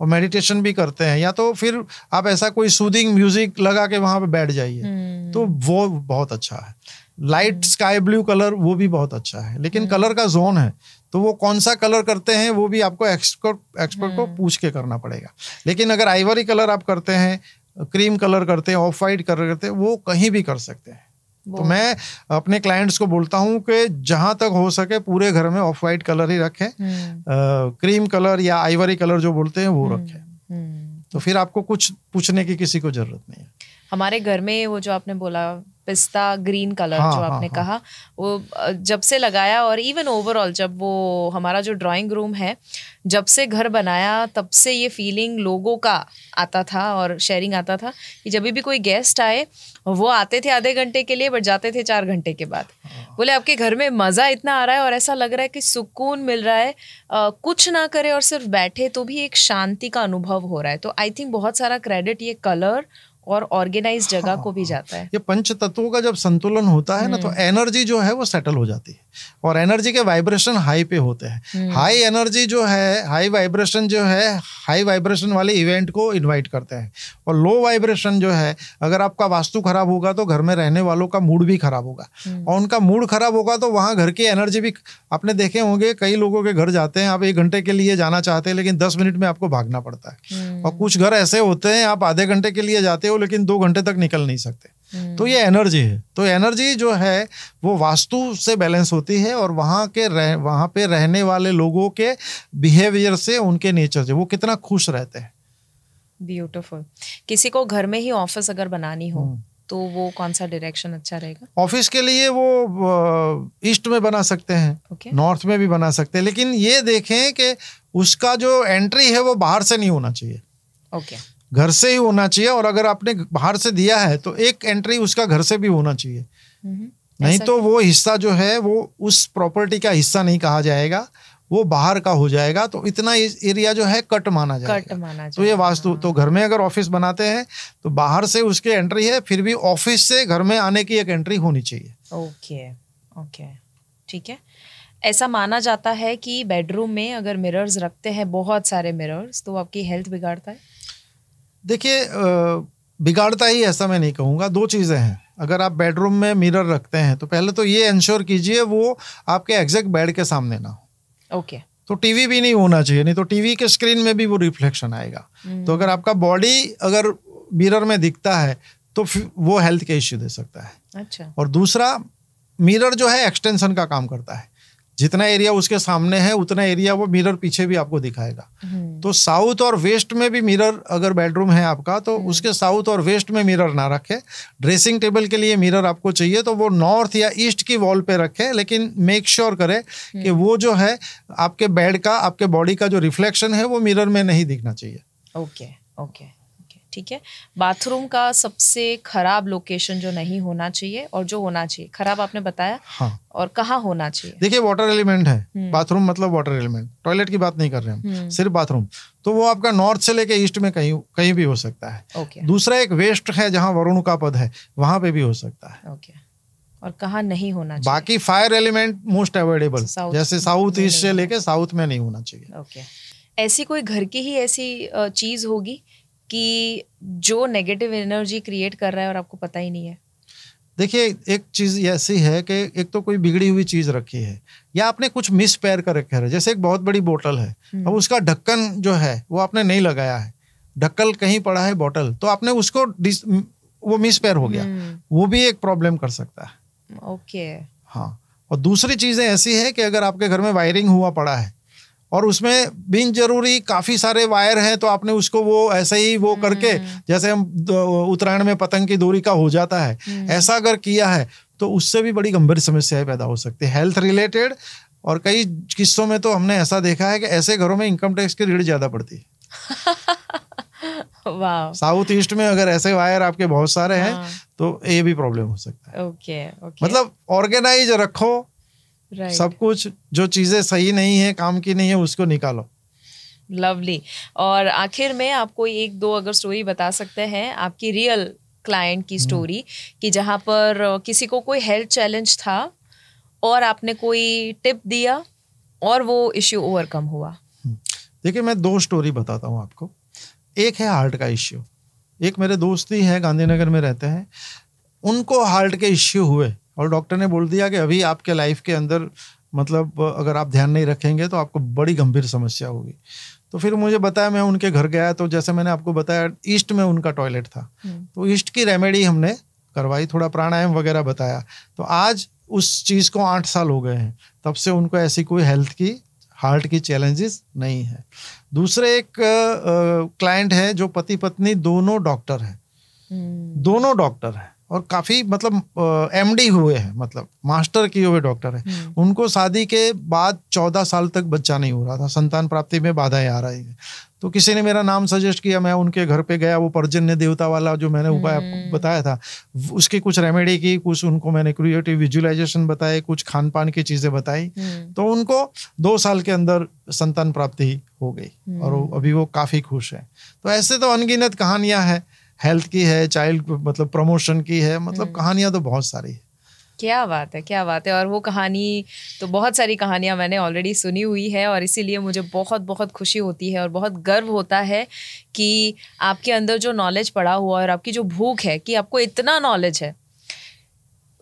और मेडिटेशन भी करते हैं या तो फिर आप ऐसा कोई सूदिंग म्यूजिक लगा के वहां पे बैठ जाइए हम्म। तो वो बहुत अच्छा है लाइट स्काई ब्लू कलर वो भी बहुत अच्छा है लेकिन कलर का जोन है तो वो कौन सा कलर करते हैं वो भी आपको एक्सपर्ट एक्सपर्ट को हम्म। पूछ के करना पड़ेगा लेकिन अगर आइवरी कलर आप करते हैं क्रीम कलर करते हैं ऑफ वाइट कलर करते हैं वो कहीं भी कर सकते हैं तो मैं अपने क्लाइंट्स को बोलता हूँ कि जहां तक हो सके पूरे घर में ऑफ वाइट कलर ही रखें क्रीम हम्म। कलर या आइवरी कलर जो बोलते हैं वो हम्म। रखें तो फिर आपको कुछ पूछने की किसी को जरूरत नहीं है हमारे घर में वो जो आपने बोला पिस्ता ग्रीन कलर हाँ, जो हाँ, आपने हाँ, कहा वो जब से लगाया और इवन ओवरऑल जब वो हमारा जो ड्राइंग रूम है जब से घर बनाया तब से ये फीलिंग लोगों का आता था और शेयरिंग आता था कि जब भी कोई गेस्ट आए वो आते थे आधे घंटे के लिए बट जाते थे चार घंटे के बाद हाँ। बोले आपके घर में मज़ा इतना आ रहा है और ऐसा लग रहा है कि सुकून मिल रहा है आ, कुछ ना करे और सिर्फ बैठे तो भी एक शांति का अनुभव हो रहा है तो आई थिंक बहुत सारा क्रेडिट ये कलर और ऑर्गेनाइज जगह हाँ, को भी हाँ। जाता है ये पंच तत्वों का जब संतुलन होता है ना तो हम्म। एनर्जी जो है वो सेटल हो जाती है और एनर्जी के वाइब्रेशन हाई पे होते हैं हाई हम्म। एनर्जी जो है हाई वाइब्रेशन जो है हाई वाइब्रेशन वाले इवेंट को इनवाइट करते हैं और लो वाइब्रेशन जो है अगर आपका वास्तु खराब होगा तो घर में रहने वालों का मूड भी खराब होगा हम्म। और उनका मूड खराब होगा तो वहाँ घर की एनर्जी भी आपने देखे होंगे कई लोगों के घर जाते हैं आप एक घंटे के लिए जाना चाहते हैं लेकिन दस मिनट में आपको भागना पड़ता है और कुछ घर ऐसे होते हैं आप आधे घंटे के लिए जाते हो लेकिन दो घंटे तक निकल नहीं सकते हम्म। तो ये एनर्जी है तो एनर्जी जो है वो वास्तु से बैलेंस होती है और वहाँ के रह वहाँ पे रहने वाले लोगों के बिहेवियर से उनके नेचर से वो कितना खुश रहते हैं ब्यूटिफुल किसी को घर में ही ऑफिस अगर बनानी हो हम्म। तो वो कौन सा डायरेक्शन अच्छा रहेगा ऑफिस के लिए वो ईस्ट में बना सकते हैं नॉर्थ okay. में भी बना सकते हैं लेकिन ये देखें कि उसका जो एंट्री है वो बाहर से नहीं होना चाहिए ओके okay. घर से ही होना चाहिए और अगर आपने बाहर से दिया है तो एक एंट्री उसका घर से भी होना चाहिए नहीं तो वो हिस्सा जो है वो उस प्रॉपर्टी का हिस्सा नहीं कहा जाएगा वो बाहर का हो जाएगा तो इतना एरिया जो है कट माना जाएगा कट माना जाएगा। तो ये वास्तु हाँ। तो घर में अगर ऑफिस बनाते हैं तो बाहर से उसकी एंट्री है फिर भी ऑफिस से घर में आने की एक एंट्री होनी चाहिए ओके ओके ठीक है ऐसा माना जाता है कि बेडरूम में अगर मिरर्स रखते हैं बहुत सारे मिरर्स तो आपकी हेल्थ बिगाड़ता है देखिए बिगाड़ता ही ऐसा मैं नहीं कहूँगा दो चीज़ें हैं अगर आप बेडरूम में मिरर रखते हैं तो पहले तो ये इंश्योर कीजिए वो आपके एग्जैक्ट बेड के सामने ना हो ओके तो टीवी भी नहीं होना चाहिए नहीं तो टीवी के स्क्रीन में भी वो रिफ्लेक्शन आएगा hmm. तो अगर आपका बॉडी अगर मिरर में दिखता है तो वो हेल्थ के इश्यू दे सकता है अच्छा और दूसरा मिरर जो है एक्सटेंशन का काम करता है जितना एरिया उसके सामने है उतना एरिया वो मिरर पीछे भी आपको दिखाएगा हम्म। तो साउथ और वेस्ट में भी मिरर अगर बेडरूम है आपका तो हम्म। उसके साउथ और वेस्ट में मिरर ना रखें ड्रेसिंग टेबल के लिए मिरर आपको चाहिए तो वो नॉर्थ या ईस्ट की वॉल पे रखें लेकिन मेक श्योर sure करें हम्म। कि वो जो है आपके बेड का आपके बॉडी का जो रिफ्लेक्शन है वो मिरर में नहीं दिखना चाहिए ओके okay, ओके okay. ठीक है बाथरूम का सबसे खराब लोकेशन जो नहीं होना चाहिए और जो होना चाहिए खराब आपने बताया हाँ. और कहाँ होना चाहिए देखिए वाटर एलिमेंट है बाथरूम हम्म। मतलब वाटर एलिमेंट टॉयलेट की बात नहीं कर रहे हम हम्म। सिर्फ बाथरूम तो वो आपका नॉर्थ से लेके ईस्ट में कहीं कहीं भी हो सकता है ओके दूसरा एक वेस्ट है जहाँ वरुण का पद है वहां पे भी हो सकता है ओके और कहा नहीं होना चाहिए बाकी फायर एलिमेंट मोस्ट अवेलेबल जैसे साउथ ईस्ट से लेके साउथ में नहीं होना चाहिए ओके ऐसी कोई घर की ही ऐसी चीज होगी कि जो नेगेटिव एनर्जी क्रिएट कर रहा है और आपको पता ही नहीं है देखिए एक चीज़ ऐसी है कि एक तो कोई बिगड़ी हुई चीज़ रखी है या आपने कुछ मिस पैर कर रखा है जैसे एक बहुत बड़ी बोतल है हम्म। अब उसका ढक्कन जो है वो आपने नहीं लगाया है ढक्कल कहीं पड़ा है बोतल तो आपने उसको वो मिस पैर हो गया हम्म। वो भी एक प्रॉब्लम कर सकता है ओके हाँ और दूसरी चीज़ें ऐसी है कि अगर आपके घर में वायरिंग हुआ पड़ा है और उसमें बिन जरूरी काफी सारे वायर हैं तो आपने उसको वो ऐसे ही वो हम्म। करके जैसे हम उत्तरायण में पतंग की दूरी का हो जाता है हम्म। ऐसा अगर किया है तो उससे भी बड़ी गंभीर समस्याएं पैदा हो सकती है हेल्थ रिलेटेड और कई किस्सों में तो हमने ऐसा देखा है कि ऐसे घरों में इनकम टैक्स की रीढ़ ज्यादा पड़ती है साउथ ईस्ट में अगर ऐसे वायर आपके बहुत सारे हैं हाँ। तो ये भी प्रॉब्लम हो सकता है ओके ओके मतलब ऑर्गेनाइज रखो right. सब कुछ जो चीजें सही नहीं है काम की नहीं है उसको निकालो लवली और आखिर में आपको एक दो अगर स्टोरी बता सकते हैं आपकी रियल क्लाइंट की स्टोरी हम्म। कि जहाँ पर किसी को कोई हेल्थ चैलेंज था और आपने कोई टिप दिया और वो इश्यू ओवरकम हुआ हम्म। देखिए मैं दो स्टोरी बताता हूँ आपको एक है हार्ट का इश्यू एक मेरे दोस्त ही है गांधीनगर में रहते हैं उनको हार्ट के इश्यू हुए और डॉक्टर ने बोल दिया कि अभी आपके लाइफ के अंदर मतलब अगर आप ध्यान नहीं रखेंगे तो आपको बड़ी गंभीर समस्या होगी तो फिर मुझे बताया मैं उनके घर गया तो जैसे मैंने आपको बताया ईस्ट में उनका टॉयलेट था हम्म। तो ईस्ट की रेमेडी हमने करवाई थोड़ा प्राणायाम वगैरह बताया तो आज उस चीज़ को आठ साल हो गए हैं तब से उनको ऐसी कोई हेल्थ की हार्ट की चैलेंजेस नहीं है दूसरे एक क्लाइंट है जो पति पत्नी दोनों डॉक्टर हैं हम्म। दोनों डॉक्टर हैं और काफ़ी मतलब एमडी हुए हैं मतलब मास्टर किए हुए डॉक्टर हैं हम्म। उनको शादी के बाद चौदह साल तक बच्चा नहीं हो रहा था संतान प्राप्ति में बाधाएं आ रही है तो किसी ने मेरा नाम सजेस्ट किया मैं उनके घर पे गया वो पर्जन्य देवता वाला जो मैंने उपाय आपको हम्म। बताया था उसकी कुछ रेमेडी की कुछ उनको मैंने क्रिएटिव विजुअलाइजेशन बताए कुछ खान पान की चीज़ें बताई हम्म। तो उनको दो साल के अंदर संतान प्राप्ति हो गई और अभी वो काफ़ी खुश है तो ऐसे तो अनगिनत कहानियां हैं हेल्थ की है चाइल्ड मतलब प्रमोशन की है मतलब हम्म। कहानियां तो बहुत सारी है क्या बात है क्या बात है और वो कहानी तो बहुत सारी कहानियाँ मैंने ऑलरेडी सुनी हुई है और इसीलिए मुझे बहुत बहुत खुशी होती है और बहुत गर्व होता है कि आपके अंदर जो नॉलेज पड़ा हुआ है और आपकी जो भूख है कि आपको इतना नॉलेज है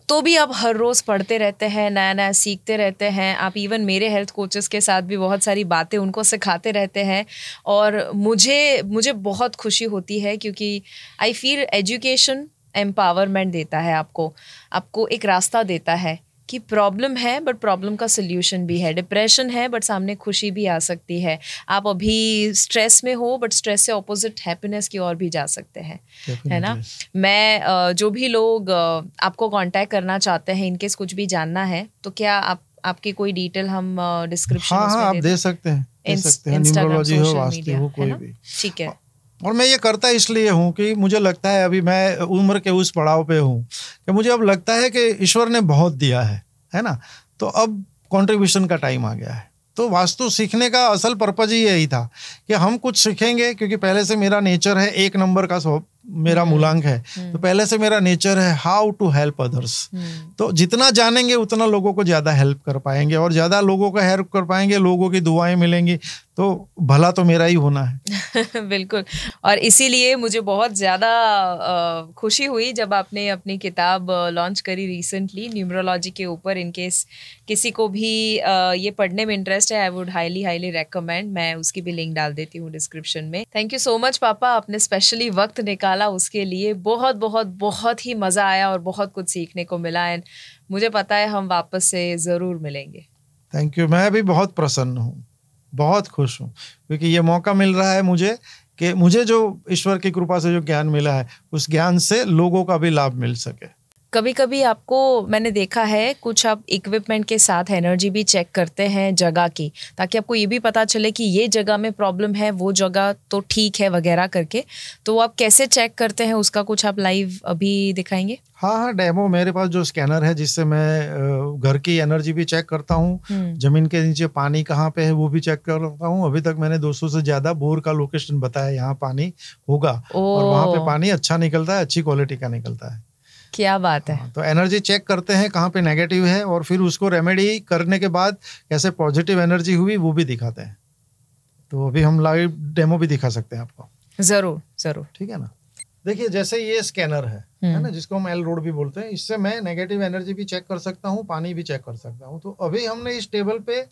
तो भी आप हर रोज़ पढ़ते रहते हैं नया नया सीखते रहते हैं आप इवन मेरे हेल्थ कोचेस के साथ भी बहुत सारी बातें उनको सिखाते रहते हैं और मुझे मुझे बहुत खुशी होती है क्योंकि आई फील एजुकेशन एम्पावरमेंट देता है आपको आपको एक रास्ता देता है कि प्रॉब्लम है बट प्रॉब्लम का सोल्यूशन भी है डिप्रेशन है बट सामने खुशी भी आ सकती है आप अभी स्ट्रेस में हो बट स्ट्रेस से ऑपोजिट हैप्पीनेस की ओर भी जा सकते हैं है ना मैं जो भी लोग आपको कांटेक्ट करना चाहते हैं इनकेस कुछ भी जानना है तो क्या आप आपकी कोई डिटेल हम डिस्क्रिप्शन हाँ, हाँ, आप दे सकते हैं दे सकते हैं न्यूमरोलॉजी हो वास्तु हो कोई भी ठीक है हाँ। और मैं ये करता इसलिए हूँ कि मुझे लगता है अभी मैं उम्र के उस पड़ाव पे हूँ कि मुझे अब लगता है कि ईश्वर ने बहुत दिया है है ना तो अब कंट्रीब्यूशन का टाइम आ गया है तो वास्तु सीखने का असल पर्पज ही यही था कि हम कुछ सीखेंगे क्योंकि पहले से मेरा नेचर है एक नंबर का मेरा हम्म। मूलांक है हम्म। तो पहले से मेरा नेचर है हाउ टू हेल्प अदर्स तो जितना जानेंगे उतना लोगों को ज़्यादा हेल्प कर पाएंगे और ज़्यादा लोगों का हेल्प कर पाएंगे लोगों की दुआएं मिलेंगी तो भला तो मेरा ही होना है बिल्कुल और इसीलिए मुझे बहुत ज़्यादा खुशी हुई जब आपने अपनी किताब लॉन्च करी रिसेंटली न्यूमरोलॉजी के ऊपर इनकेस किसी को भी ये पढ़ने में इंटरेस्ट है I would highly highly recommend मैं उसकी भी लिंक डाल देती हूँ डिस्क्रिप्शन में थैंक यू सो मच पापा आपने स्पेशली वक्त निकाल निकाला उसके लिए बहुत बहुत बहुत ही मज़ा आया और बहुत कुछ सीखने को मिला एंड मुझे पता है हम वापस से ज़रूर मिलेंगे थैंक यू मैं भी बहुत प्रसन्न हूँ बहुत खुश हूँ क्योंकि ये मौका मिल रहा है मुझे कि मुझे जो ईश्वर की कृपा से जो ज्ञान मिला है उस ज्ञान से लोगों का भी लाभ मिल सके कभी कभी आपको मैंने देखा है कुछ आप इक्विपमेंट के साथ एनर्जी भी चेक करते हैं जगह की ताकि आपको ये भी पता चले कि ये जगह में प्रॉब्लम है वो जगह तो ठीक है वगैरह करके तो आप कैसे चेक करते हैं उसका कुछ आप लाइव अभी दिखाएंगे हाँ हाँ डेमो मेरे पास जो स्कैनर है जिससे मैं घर की एनर्जी भी चेक करता हूँ हम्म। जमीन के नीचे पानी कहाँ पे है वो भी चेक करता हूँ अभी तक मैंने 200 से ज्यादा बोर का लोकेशन बताया यहाँ पानी होगा और वहाँ पे पानी अच्छा निकलता है अच्छी क्वालिटी का निकलता है क्या बात है हाँ, तो एनर्जी चेक करते हैं कहाँ पे नेगेटिव है और फिर उसको रेमेडी करने के बाद कैसे पॉजिटिव एनर्जी हुई वो भी दिखाते हैं तो अभी हम लाइव डेमो भी दिखा सकते हैं आपको जरूर जरूर ठीक है ना देखिए जैसे ये स्कैनर है है हम्म। ना जिसको हम एल रोड भी बोलते हैं इससे मैं नेगेटिव एनर्जी भी चेक कर सकता हूँ पानी भी चेक कर सकता हूँ तो अभी हमने इस टेबल पे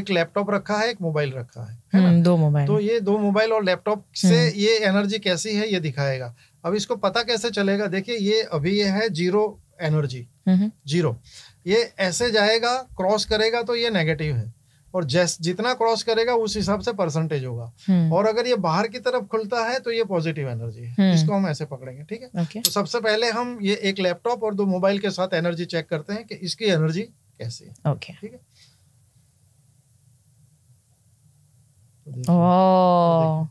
एक लैपटॉप रखा है एक मोबाइल रखा है है ना हम्म, दो मोबाइल तो ये दो मोबाइल और लैपटॉप से हम्म। ये एनर्जी कैसी है ये दिखाएगा अब इसको पता कैसे चलेगा देखिए ये अभी ये है जीरो एनर्जी जीरो ये ऐसे जाएगा क्रॉस करेगा तो ये नेगेटिव है और जैस जितना क्रॉस करेगा उस हिसाब से परसेंटेज होगा हम्म। और अगर ये बाहर की तरफ खुलता है तो ये पॉजिटिव एनर्जी है हम्म। इसको हम ऐसे पकड़ेंगे ठीक है okay. तो सबसे पहले हम ये एक लैपटॉप और दो मोबाइल के साथ एनर्जी चेक करते हैं कि इसकी एनर्जी कैसी है okay. ठीक है तो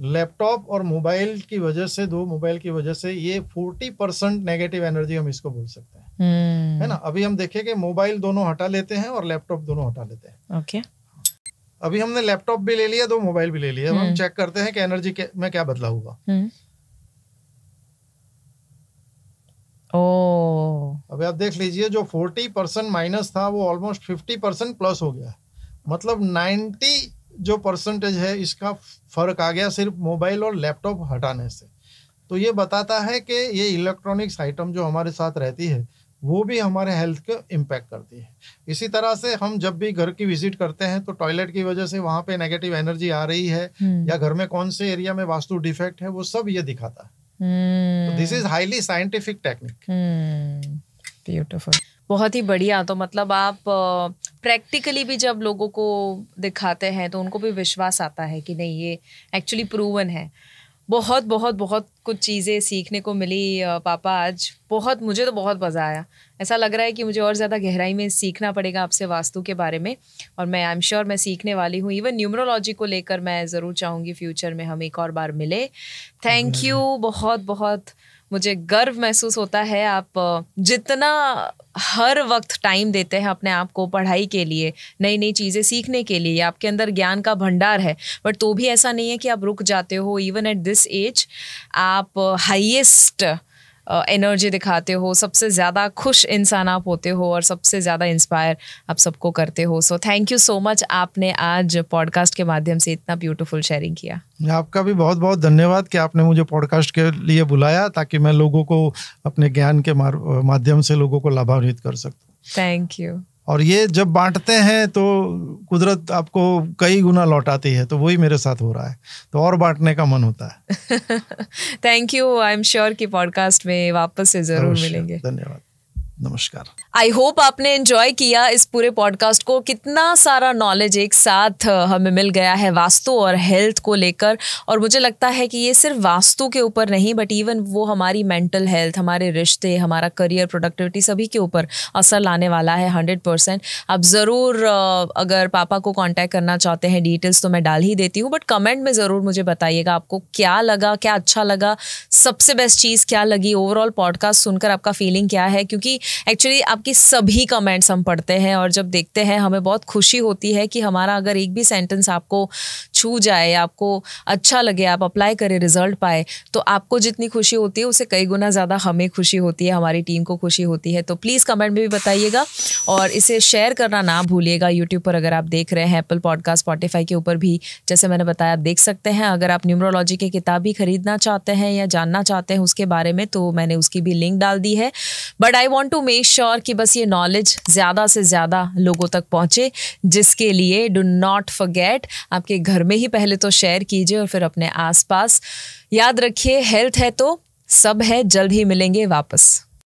लैपटॉप और मोबाइल की वजह से दो मोबाइल की वजह से ये फोर्टी परसेंट नेगेटिव एनर्जी हम इसको बोल सकते हैं hmm. है ना अभी हम देखें कि मोबाइल दोनों हटा लेते हैं और लैपटॉप दोनों हटा लेते हैं ओके okay. अभी हमने लैपटॉप भी ले लिया दो मोबाइल भी ले लिया hmm. हम चेक हम्म। करते हैं कि एनर्जी में क्या बदलाव हुआ hmm. oh. अभी आप देख लीजिए जो फोर्टी परसेंट माइनस था वो ऑलमोस्ट फिफ्टी परसेंट प्लस हो गया मतलब नाइन्टी जो परसेंटेज है इसका फर्क आ गया सिर्फ मोबाइल और लैपटॉप हटाने से तो ये बताता है कि ये इलेक्ट्रॉनिक्स आइटम जो हमारे साथ रहती है वो भी हमारे हेल्थ को इम्पैक्ट करती है इसी तरह से हम जब भी घर की विजिट करते हैं तो टॉयलेट की वजह से वहाँ पे नेगेटिव एनर्जी आ रही है हम्म। या घर में कौन से एरिया में वास्तु डिफेक्ट है वो सब ये दिखाता है this is highly scientific technique beautiful बहुत ही बढ़िया तो मतलब आप प्रैक्टिकली भी जब लोगों को दिखाते हैं तो उनको भी विश्वास आता है कि नहीं ये एक्चुअली प्रूवन है बहुत बहुत बहुत कुछ चीज़ें सीखने को मिली पापा आज बहुत मुझे तो बहुत मज़ा आया ऐसा लग रहा है कि मुझे और ज़्यादा गहराई में सीखना पड़ेगा आपसे वास्तु के बारे में और मैं आई एम श्योर मैं सीखने वाली हूँ इवन न्यूमरोलॉजी को लेकर मैं ज़रूर चाहूँगी फ्यूचर में हम एक और बार मिले थैंक यू बहुत बहुत मुझे गर्व महसूस होता है आप जितना हर वक्त टाइम देते हैं अपने आप को पढ़ाई के लिए नई नई चीज़ें सीखने के लिए आपके अंदर ज्ञान का भंडार है बट तो भी ऐसा नहीं है कि आप रुक जाते हो इवन एट दिस एज आप हाईएस्ट एनर्जी दिखाते हो सबसे ज़्यादा खुश इंसान आप होते हो और सबसे ज़्यादा इंस्पायर आप सबको करते हो so thank you so much आपने आज पॉडकास्ट के माध्यम से इतना ब्यूटीफुल शेयरिंग किया आपका भी बहुत बहुत धन्यवाद कि आपने मुझे पॉडकास्ट के लिए बुलाया ताकि मैं लोगों को अपने ज्ञान के माध्यम से लोगों को लाभान्वित कर सकूँ थैंक यू और ये जब बांटते हैं तो कुदरत आपको कई गुना लौटाती है तो वही मेरे साथ हो रहा है तो और बांटने का मन होता है thank you I am sure कि पॉडकास्ट में वापस से ज़रूर मिलेंगे धन्यवाद नमस्कार आई होप आपने एंजॉय किया इस पूरे पॉडकास्ट को कितना सारा नॉलेज एक साथ हमें मिल गया है वास्तु और हेल्थ को लेकर और मुझे लगता है कि ये सिर्फ वास्तु के ऊपर नहीं बट इवन वो हमारी मेंटल हेल्थ हमारे रिश्ते हमारा करियर प्रोडक्टिविटी सभी के ऊपर असर लाने वाला है हंड्रेड परसेंट आप ज़रूर अगर पापा को कॉन्टैक्ट करना चाहते हैं डिटेल्स तो मैं डाल ही देती हूँ बट कमेंट में ज़रूर मुझे बताइएगा आपको क्या लगा क्या अच्छा लगा सबसे बेस्ट चीज़ क्या लगी ओवरऑल पॉडकास्ट सुनकर आपका फीलिंग क्या है क्योंकि एक्चुअली आपकी सभी कमेंट्स हम पढ़ते हैं और जब देखते हैं हमें बहुत खुशी होती है कि हमारा अगर एक भी सेंटेंस आपको छू जाए आपको अच्छा लगे आप अप्लाई करें रिजल्ट पाए तो आपको जितनी खुशी होती है उसे कई गुना ज़्यादा हमें खुशी होती है हमारी टीम को खुशी होती है तो प्लीज़ कमेंट में भी बताइएगा और इसे शेयर करना ना भूलिएगा यूट्यूब पर अगर आप देख रहे हैं एप्पल पॉडकास्ट स्पॉटिफाई के ऊपर भी जैसे मैंने बताया आप देख सकते हैं अगर आप न्यूमरोलॉजी की किताब भी खरीदना चाहते हैं या जानना चाहते हैं उसके बारे में तो मैंने उसकी भी लिंक डाल दी है but I want to make sure कि बस ये नॉलेज ज़्यादा से ज़्यादा लोगों तक पहुँचे जिसके लिए डू नॉट फॉरगेट आपके घर में ही पहले तो शेयर कीजिए और फिर अपने आसपास याद रखिए हेल्थ है तो सब है जल्द ही मिलेंगे वापस